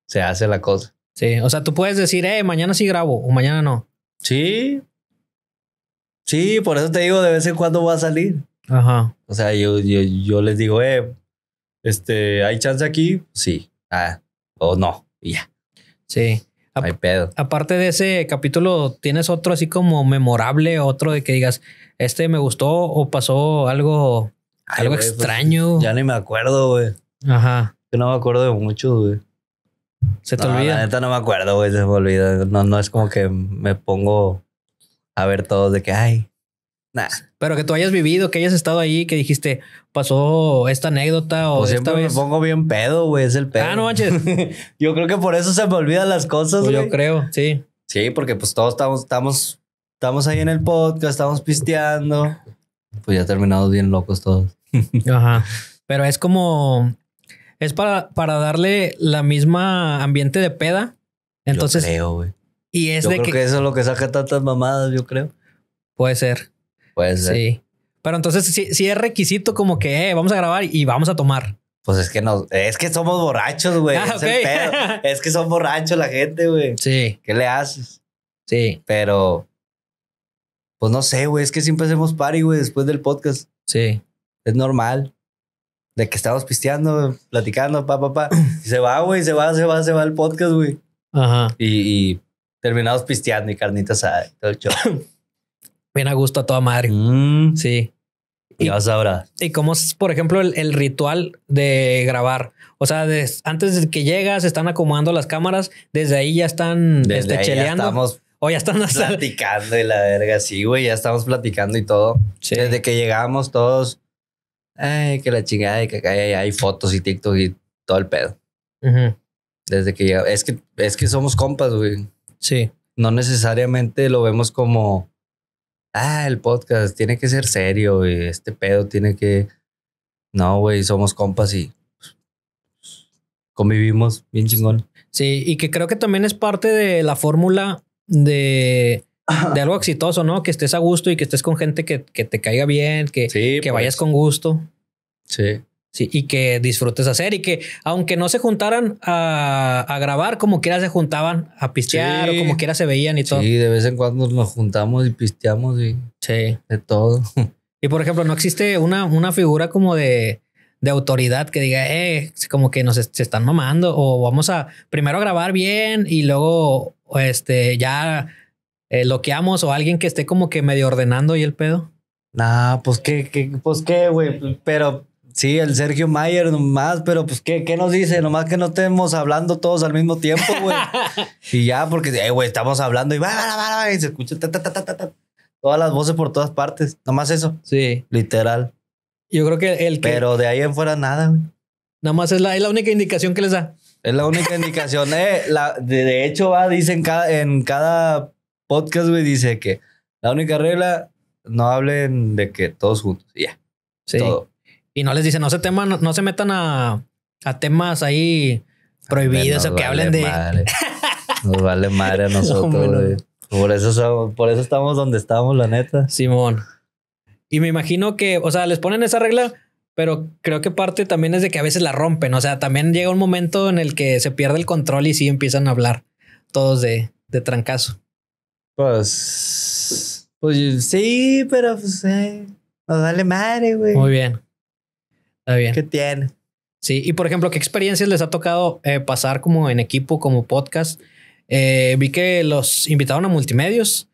se hace la cosa. Sí, o sea, tú puedes decir, eh, mañana sí grabo o mañana no. Sí. Sí, por eso te digo, de vez en cuando va a salir. Ajá. O sea, yo, yo, yo les digo, eh, este, ¿hay chance aquí? Sí. Ah, o no. Y ya. Sí. Hay pedo. Aparte de ese capítulo, ¿tienes otro así como memorable? Otro de que digas, este me gustó o pasó algo, algo pues, extraño. ya ni me acuerdo, güey. Ajá. Yo no me acuerdo de mucho, güey. ¿Se te olvida? La neta no me acuerdo, güey. Se me olvida. No, no es como que me pongo a ver todo de que, hay. Pero que tú hayas vivido, que hayas estado ahí, que dijiste, pasó esta anécdota o pues esta vez... me pongo bien pedo, güey, es el pedo. Ah, no manches. yo creo que por eso se me olvidan las cosas, pues Yo creo, sí. Sí, porque pues todos estamos, estamos, estamos ahí en el podcast, estamos pisteando. Pues ya terminados bien locos todos. Ajá. Pero es como, es para, para darle la misma ambiente de peda. Entonces. Yo creo, güey. Y es yo creo que... que eso es lo que saca tantas mamadas, yo creo. Puede ser. Pues Sí. Pero entonces sí, sí es requisito como que eh, vamos a grabar y vamos a tomar. Pues es que no. es que somos borrachos, güey. Ah, es, que son borrachos la gente, güey. Sí. ¿Qué le haces? Sí. Pero, pues no sé, güey. Es que siempre hacemos party, güey, después del podcast. Sí. Es normal. De que estamos pisteando, platicando, pa, pa, pa. Y se va, güey, se va, se va, se va el podcast, güey. Ajá. Y, y terminamos pisteando y carnitas a todo el show. bien a gusto a toda madre. Mm. Sí. Y, vas ahora. Y como es, por ejemplo, el, ritual de grabar. O sea, antes de que llegas, están acomodando las cámaras. Desde ahí ya están este, ahí cheleando. Ya estamos o ya están platicando y la verga. Sí, güey, ya estamos platicando y todo. Desde que llegamos todos. Ay, que la chingada de que acá hay, fotos y TikTok y todo el pedo. Desde que llegamos. Es que, es que somos compas, güey. Sí. No necesariamente lo vemos como ah, el podcast tiene que ser serio, y Este pedo tiene que. No, güey, somos compas y pues, convivimos bien chingón. Sí, y que creo que también es parte de la fórmula de, de algo exitoso, ¿no? Que estés a gusto y que estés con gente que, te caiga bien, que, que vayas pues. con gusto. Sí. Sí, y que disfrutes hacer y que aunque no se juntaran a, a grabar, como quiera se juntaban a pistear o como quiera se veían y todo. Sí, de vez en cuando nos juntamos y pisteamos y de todo. Y por ejemplo, no existe una, una figura como de, de autoridad que diga, eh, como que nos se están mamando o vamos a primero grabar bien y luego este ya eh, loqueamos o alguien que esté como que medio ordenando y el pedo. Nah, pues qué, qué pues qué, güey, pero Sí, el Sergio Mayer nomás, pero pues, ¿qué, qué nos dice? Nomás que no estemos hablando todos al mismo tiempo, güey. y ya, porque, eh, güey, estamos hablando y, va, va, va, se escucha todas las voces por todas partes. Nomás eso. Sí. Literal. Yo creo que el que. Pero de ahí en fuera nada, güey. Nomás es la, es la única indicación que les da. Es la única indicación. Eh, la, de, hecho, va, dice en cada, en cada podcast, güey, dice que la única regla, no hablen de que todos juntos. Ya. Sí y no les dicen, no se, teman, no, se metan a, a temas ahí prohibidos o que hablen de... Nos vale madre a nosotros. por, eso por eso estamos donde estamos, la neta. Simón. Y me imagino que, o sea, les ponen esa regla, pero creo que parte también es de que a veces la rompen. O sea, también llega un momento en el que se pierde el control y sí empiezan a hablar todos de, de trancazo. Pues, pues sí, pero pues, eh, nos vale madre, güey. Muy bien. Está bien. ¿Qué tiene? Sí, y por ejemplo, ¿qué experiencias les ha tocado eh, pasar como en equipo, como podcast? Eh, vi que los invitaron a multimedios.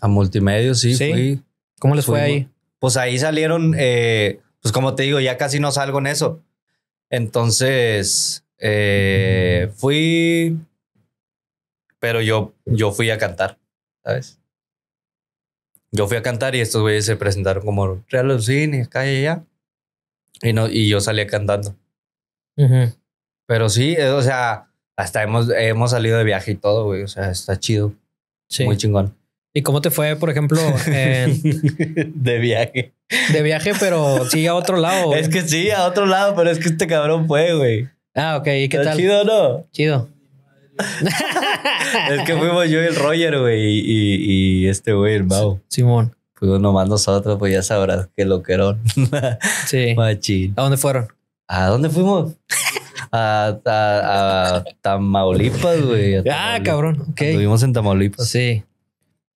A multimedios, sí, sí. Fui. ¿Cómo les fue ahí? Pues ahí salieron, eh, pues como te digo, ya casi no salgo en eso. Entonces, fui, pero yo, yo fui a cantar, ¿sabes? Yo fui a cantar y estos güeyes se presentaron como Real cine, acá y allá. Y, no, y yo salía cantando. Pero sí, eh, o sea, hasta hemos, hemos salido de viaje y todo, güey. O sea, está chido. Sí. Muy chingón. ¿Y cómo te fue, por ejemplo? de viaje. De viaje, pero sí a otro lado. Es que sí, a otro lado, pero es que este cabrón fue, güey. Ah, ok. ¿Y qué tal? ¿Chido no? Chido. es que fuimos yo y el Roger, güey, y, y, y este güey, el Mau. Simón uno pues más nosotros, pues ya sabrás que loquerón. sí. Machín. ¿A dónde fueron? ¿A dónde fuimos? a, a, Tamaulipas, güey. Ah, cabrón. ok Estuvimos en Tamaulipas. Sí.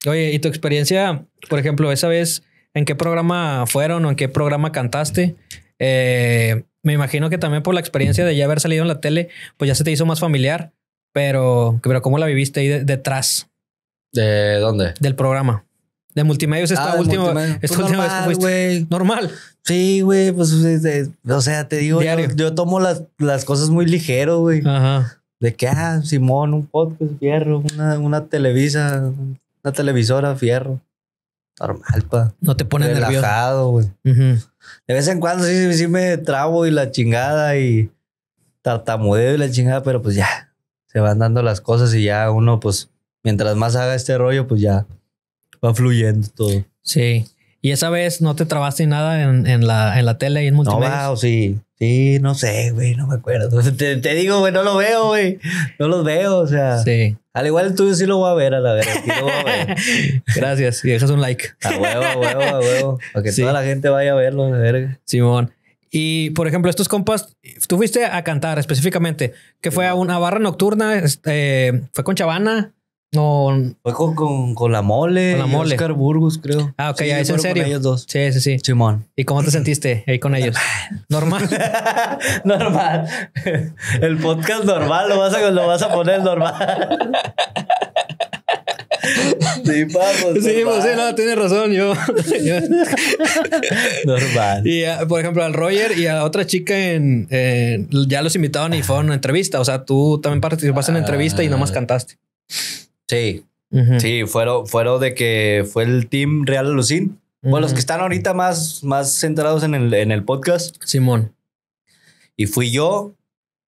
Oye, ¿y tu experiencia, por ejemplo, esa vez, en qué programa fueron o en qué programa cantaste? Eh, me imagino que también por la experiencia de ya haber salido en la tele, pues ya se te hizo más familiar, pero, pero ¿cómo la viviste ahí detrás? ¿De dónde? Del programa. De Multimedios esta ah, última. Esta pues normal, vez Normal. Sí, güey. Pues, o sea, te digo, yo, tomo las, las cosas muy ligero, güey. Ajá. De que, ah, Simón, un podcast, fierro, una, una televisa, una televisora, fierro. Normal, pa. No te pones relajado, güey. De vez en cuando sí, sí me trabo y la chingada y tartamudeo y la chingada, pero pues ya, se van dando las cosas y ya uno, pues, mientras más haga este rollo, pues ya va fluyendo todo. Sí. ¿Y esa vez no te trabaste nada en, en, la, en la tele y en multimedia? No, wow, sí. Sí, no sé, güey, no me acuerdo. Te, digo, güey, no lo veo, güey. No los veo, o sea. Sí. Al igual el tuyo sí lo voy a ver, a la verdad. Sí lo voy a ver. Gracias. Y dejas un like. A huevo, a huevo, a huevo. Para que toda la gente vaya a verlo, de verga. Simón. Y, por ejemplo, estos compas, tú fuiste a cantar específicamente, que fue a una barra nocturna, este, fue con Chavana. No. Fue con, con, la mole. Con la mole. Oscar Burgos, creo. Ah, ok, ya es en serio. ellos dos. Sí, sí, sí. Simón. ¿Y cómo te sentiste ahí con ellos? Normal. normal. El podcast normal, lo vas a, lo vas a poner normal. Sí, vamos. Sí, pues, sí, no, tienes razón, yo. normal. Y ah, por ejemplo, al Roger y a otra chica en. ya los invitaron y fueron a una entrevista. O sea, tú también participaste en la entrevista y nomás ah. cantaste. Sí. Sí, fueron, fueron de que fue el team Real Alucín. O los que están ahorita más, más centrados en el, en el podcast. Simón. Y fui yo,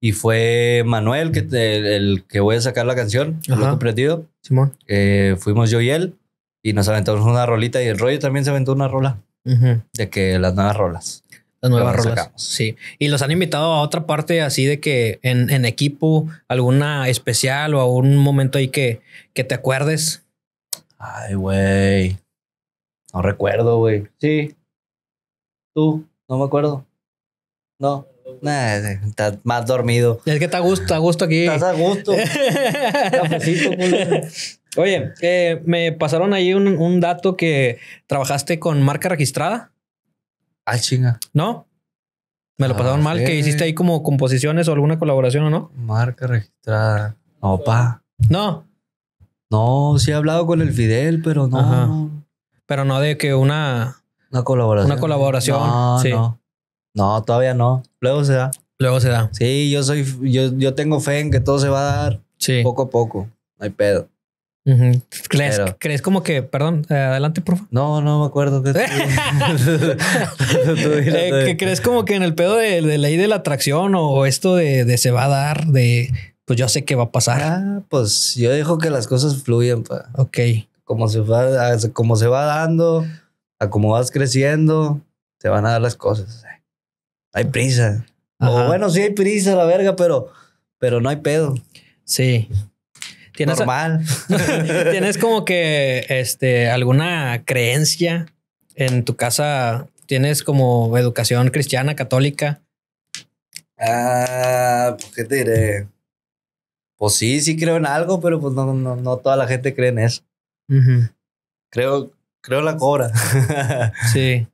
y fue Manuel, que, el, que voy a sacar la canción, Lo lo comprendido. Simón. Eh, fuimos yo y él y nos aventamos una rolita y el rollo también se aventó una rola. De que las nuevas rolas las nuevas rolas. Sí. Y los han invitado a otra parte así de que en, equipo, alguna especial o algún momento ahí que, que te acuerdes. Ay, güey. No recuerdo, güey. Sí. Tú, no me acuerdo. No. más dormido. Es que te a gusto, a gusto aquí. Estás a gusto. Oye, eh, me pasaron ahí un dato que trabajaste con marca registrada. Ah, chinga. ¿No? Me lo ah, pasaron mal, que hiciste ahí como composiciones o alguna colaboración o no. Marca registrada. No, pa. No. No, sí he hablado con el Fidel, pero no. Pero no de que una. Una colaboración. Una colaboración. No, no. todavía no. Luego se da. Luego se da. Sí, yo soy, yo, yo tengo fe en que todo se va a dar sí. poco a poco. No hay pedo. ¿Crees, como que, perdón, eh, adelante, por No, no me acuerdo. Que... Eh, crees como que en el pedo de, de ley de la atracción o esto de, se va a dar, de pues yo sé qué va a pasar? Ah, pues yo dejo que las cosas fluyen Ok. Como se, va, como se va dando, a como vas creciendo, te van a dar las cosas. Eh. Hay prisa. O bueno, sí hay prisa, la verga, pero, pero no hay pedo. Sí. ¿Tienes Normal. ¿Tienes como que este, alguna creencia en tu casa? ¿Tienes como educación cristiana, católica? Ah, pues, qué te diré. Pues sí, sí creo en algo, pero pues no, no, toda la gente cree en eso. Creo, creo la cobra. sí.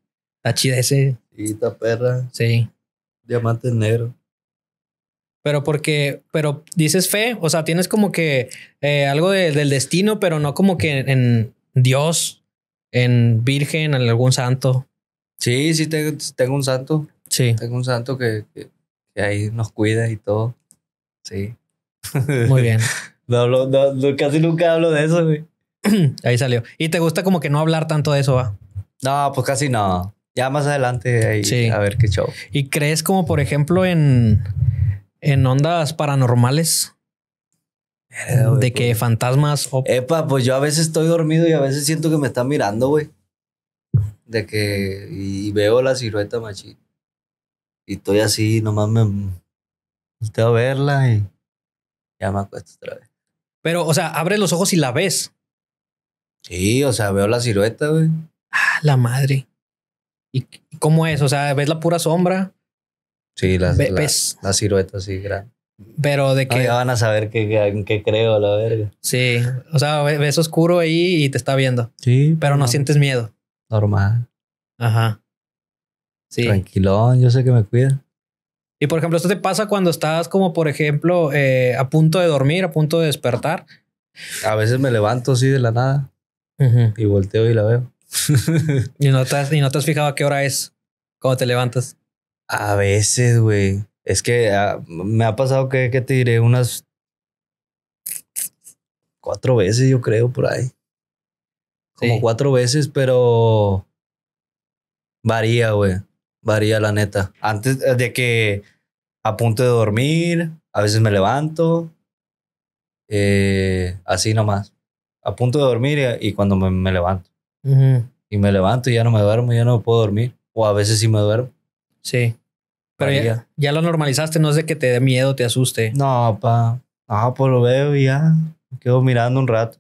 la chida ese. Y perra. Sí. Diamante negro. Pero porque, pero dices fe, o sea, tienes como que eh, algo del destino, pero no como que en Dios, en Virgen, en algún santo. Sí, sí, tengo, un santo. Sí. Tengo un santo que, ahí nos cuida y todo. Sí. Muy bien. no, casi nunca hablo de eso, güey. ahí salió. ¿Y te gusta como que no hablar tanto de eso, va? No, pues casi no. Ya más adelante ahí sí. a ver qué show. ¿Y crees como por ejemplo en en ondas paranormales? Eh, De que pues. fantasmas. Epa, pues yo a veces estoy dormido y a veces siento que me están mirando, güey. De que. Y veo la silueta, machín. Y estoy así, nomás me. Volteo a verla y. Ya me acuesto otra vez. Pero, o sea, abres los ojos y la ves. Sí, o sea, veo la silueta, güey. Ah, la madre. ¿Y cómo es? O sea, ¿ves la pura sombra? Sí, las, Be las, pues, sí, grandes. Pero de que. ya van a saber en qué creo, la verga. Sí. O sea, ves oscuro ahí y te está viendo. Sí. Pero no, sientes miedo. Normal. Ajá. Sí. Tranquilón, yo sé que me cuida. Y por ejemplo, esto te pasa cuando estás como, por ejemplo, eh, a punto de dormir, a punto de despertar. A veces me levanto así de la nada y volteo y la veo. y, no te y no te has fijado a qué hora es cuando te levantas. A veces, güey. Es que ah, me ha pasado que, te diré unas cuatro veces, yo creo, por ahí. Como cuatro veces, pero varía, güey. Varía, la neta. Antes eh, de que a punto de dormir, a veces me levanto. Eh, así nomás. A punto de dormir eh, y, cuando me, levanto. Y me levanto y ya no me duermo, ya no puedo dormir. O a veces sí me duermo. Sí. Pero ya, ya, lo normalizaste, no es de que te dé miedo, te asuste. No, pa. No, ah, pues lo veo y ya. Me quedo mirando un rato.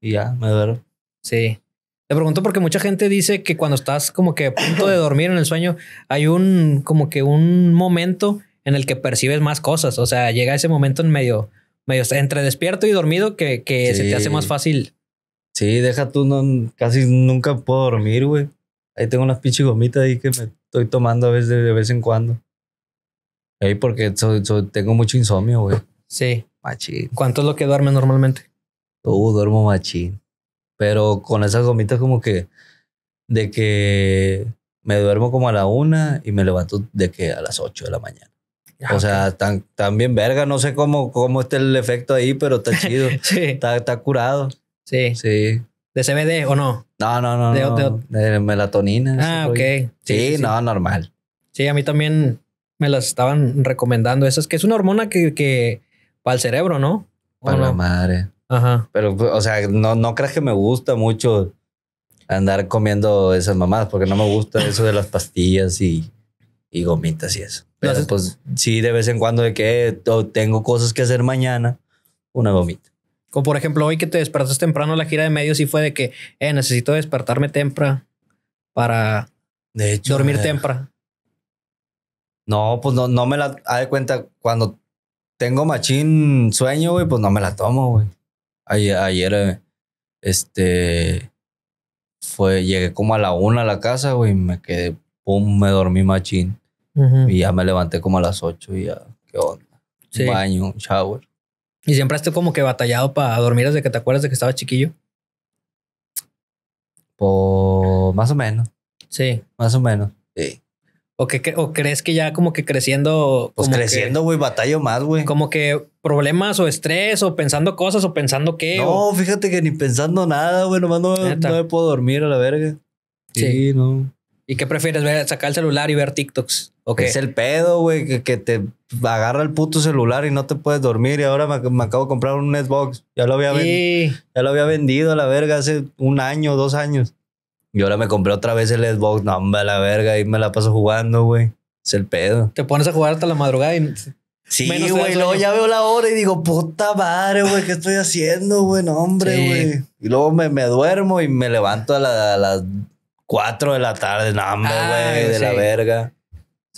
Y ya, me duermo. Sí. Te pregunto porque mucha gente dice que cuando estás como que a punto de dormir en el sueño, hay un como que un momento en el que percibes más cosas. O sea, llega ese momento en medio, medio entre despierto y dormido que, se te hace más fácil. Sí, deja tú, no, casi nunca puedo dormir, güey. Ahí tengo unas pinches gomitas ahí que me estoy tomando a veces de vez en cuando. Ahí porque tengo mucho insomnio, güey. Sí. Machín. ¿Cuánto es lo que duerme normalmente? Uh, duermo machín. Pero con esas gomitas como que de que me duermo como a la una y me levanto de que a las ocho de la mañana. Ah, o sea, tan, bien verga, no sé cómo, cómo está el efecto ahí, pero está chido. está curado. Sí. Sí. ¿De CBD o no? No, no, no. De, melatonina. Ah, ok. Sí, no, normal. Sí, a mí también me las estaban recomendando esas, que es una hormona que, para el cerebro, ¿no? Para la madre. Ajá. Pero, pues, o sea, no, no creas que me gusta mucho andar comiendo esas mamadas, porque no me gusta eso de las pastillas y, y gomitas y eso. Pero, pues sí, de vez en cuando de que eh, tengo cosas que hacer mañana, una gomita. Como por ejemplo, hoy que te despertaste temprano la gira de medios y fue de que, eh, necesito despertarme temprano para dormir temprano. No, pues no, no me la da de cuenta cuando tengo machín sueño, güey, pues no me la tomo, güey. Ayer, este, fue, llegué como a la una a la casa, güey, me quedé, pum, me dormí machín. Y ya me levanté como a las ocho y ya, qué onda. baño, shower. ¿Y siempre has como que batallado para dormir desde que te acuerdas de que estaba chiquillo? Pues más o menos. Sí. Más o menos. Sí. ¿O, crees que ya como que creciendo... Pues creciendo, güey, batallo más, güey. Como que problemas o estrés o pensando cosas o pensando qué. No, fíjate que ni pensando nada, güey, nomás no, me puedo dormir a la verga. Sí, no. ¿Y qué prefieres? Ver, sacar el celular y ver TikToks. Es el pedo, güey, que, te agarra el puto celular y no te puedes dormir. Y ahora me, acabo de comprar un Xbox. Ya lo, había ya lo había vendido a la verga hace un año, dos años. Y ahora me compré otra vez el Xbox. No, hombre, a la verga. Y me la paso jugando, güey. Es el pedo. Te pones a jugar hasta la madrugada y... Sí, güey. Luego ya veo la hora y digo, puta madre, güey, ¿qué estoy haciendo, güey? No, hombre, güey. Y luego me, duermo y me levanto a, las cuatro de la tarde. No, hombre, ah, güey, de la verga.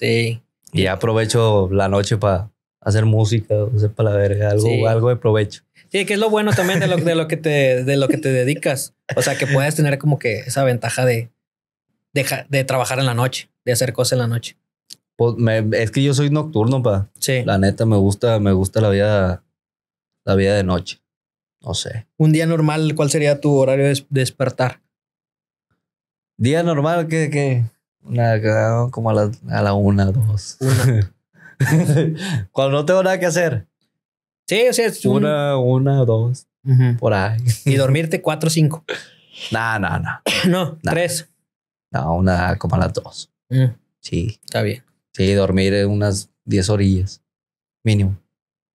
Sí. Y aprovecho la noche para hacer música, sea, para ver algo, algo de provecho. Sí, que es lo bueno también de lo, de lo, que te, de lo que te dedicas. O sea, que puedes tener como que esa ventaja de, de, trabajar en la noche, de hacer cosas en la noche. Pues es que yo soy nocturno, pa. Sí. La neta, me gusta, me gusta la vida, la vida de noche. No sé. Un día normal, ¿cuál sería tu horario de despertar? Día normal, ¿qué, qué? una como a la, a la una, dos. Cuando no tengo nada que hacer. Sí, o sea, es un- Una, una, dos. Por ahí. Y dormirte cuatro cinco. Nah, nah, nah. No, tres. No, una como a las dos. Mm. Sí. está bien. Sí, dormir unas diez orillas. Mínimo.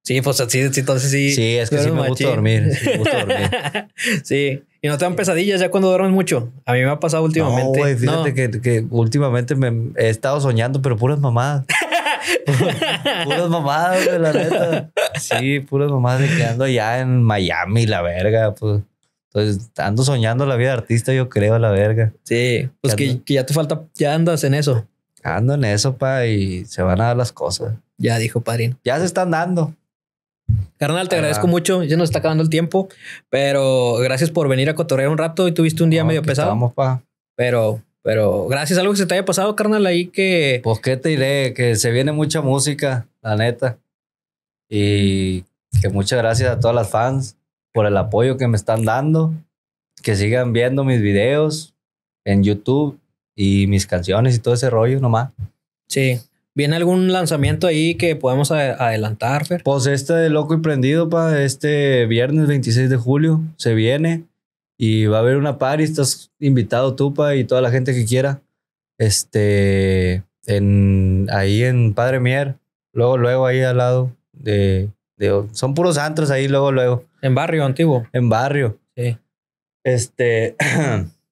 Sí, pues así, entonces sí. Sí, es que sí me gusta dormir. Sí, me gusta dormir. sí. Y no te dan pesadillas ya cuando duermes mucho. A mí me ha pasado últimamente. No, fíjate Que, últimamente me he estado soñando, pero puras mamadas. puras mamadas, güey, la neta. Sí, puras mamadas de que ando allá en Miami, la verga, pues. Entonces, ando soñando la vida de artista, yo creo, la verga. Sí, pues que, ya te falta, ya andas en eso. Ando en eso, pa, y se van a dar las cosas. Ya dijo Padrino. Ya se están dando. Carnal, te agradezco mucho. Ya nos está acabando el tiempo, pero gracias por venir a cotorrear un rato y tuviste un día medio pesado. Vamos, pa. Pero, pero gracias. Algo que se te haya pasado, carnal, ahí que. Pues, ¿qué te diré? Que se viene mucha música, la neta. Y que muchas gracias a todas las fans por el apoyo que me están dando. Que sigan viendo mis videos en YouTube y mis canciones y todo ese rollo nomás. Sí, ¿Viene algún lanzamiento ahí que podemos adelantar, Fer? Pues este de Loco y Prendido, pa, este viernes 26 de julio se viene y va a haber una party. Estás invitado tú, pa, y toda la gente que quiera. Este, en, ahí en Padre Mier, luego, luego ahí al lado de, de Son puros antros ahí, luego, luego. En barrio antiguo. En barrio. Sí. Este,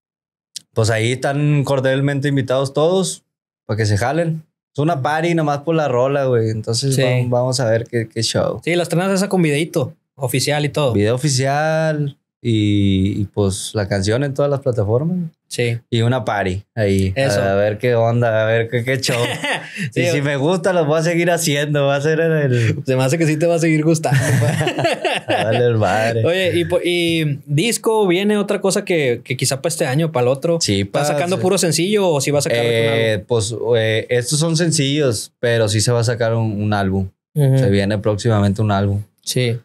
pues ahí están cordialmente invitados todos para que se jalen es una party nomás por la rola, güey. Entonces vamos, a ver qué, qué show. Sí, las estrenas esa con videito oficial y todo. Video oficial. Y, pues la canción en todas las plataformas. Sí. Y una party ahí. A, ver qué onda, a ver qué, qué show. sí, y si me gusta, lo voy a seguir haciendo. Va a ser el. Se me hace que sí te va a seguir gustando. Dale el madre. Oye, y, disco, viene otra cosa que, que quizá para este año, para el otro. Sí, va sacando puro sencillo o si sí a sacar eh, Pues eh, estos son sencillos, pero sí se va a sacar un, álbum. Se viene próximamente un álbum. Sí.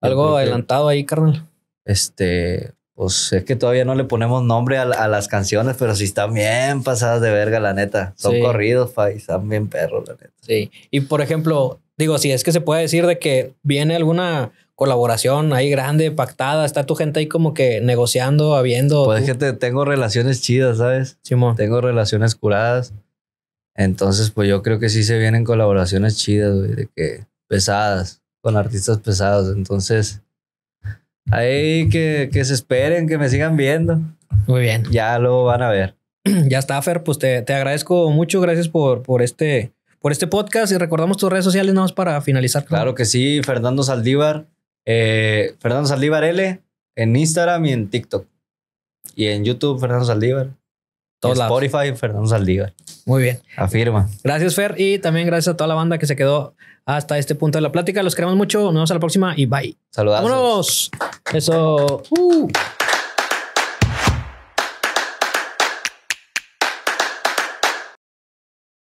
Algo adelantado ahí, carnal. Este, pues es que todavía no le ponemos nombre a, las canciones, pero sí están bien pasadas de verga, la neta. Son corridos, pa, están bien perros, la neta. Sí. Y por ejemplo, digo, si es que se puede decir de que viene alguna colaboración ahí grande, pactada, está tu gente ahí como que negociando, habiendo. Pues es que tengo relaciones chidas, ¿sabes? Chimo. Tengo relaciones curadas. Entonces, pues yo creo que sí se vienen colaboraciones chidas, güey, de que pesadas, con artistas pesados. Entonces, Ahí que, se esperen, que me sigan viendo. Muy bien. Ya lo van a ver. Ya está, Fer, pues te, te agradezco mucho. Gracias por, por, este, por este podcast y recordamos tus redes sociales nada más para finalizar. Claro, que sí, Fernando Saldívar. Eh, Fernando Saldívar L en Instagram y en TikTok. Y en YouTube, Fernando Saldívar. Spotify, Fernando Saldívar. Muy bien. Afirma. Gracias, Fer. Y también gracias a toda la banda que se quedó hasta este punto de la plática. Los queremos mucho. Nos vemos a la próxima y bye. Saludos. Eso. Uh.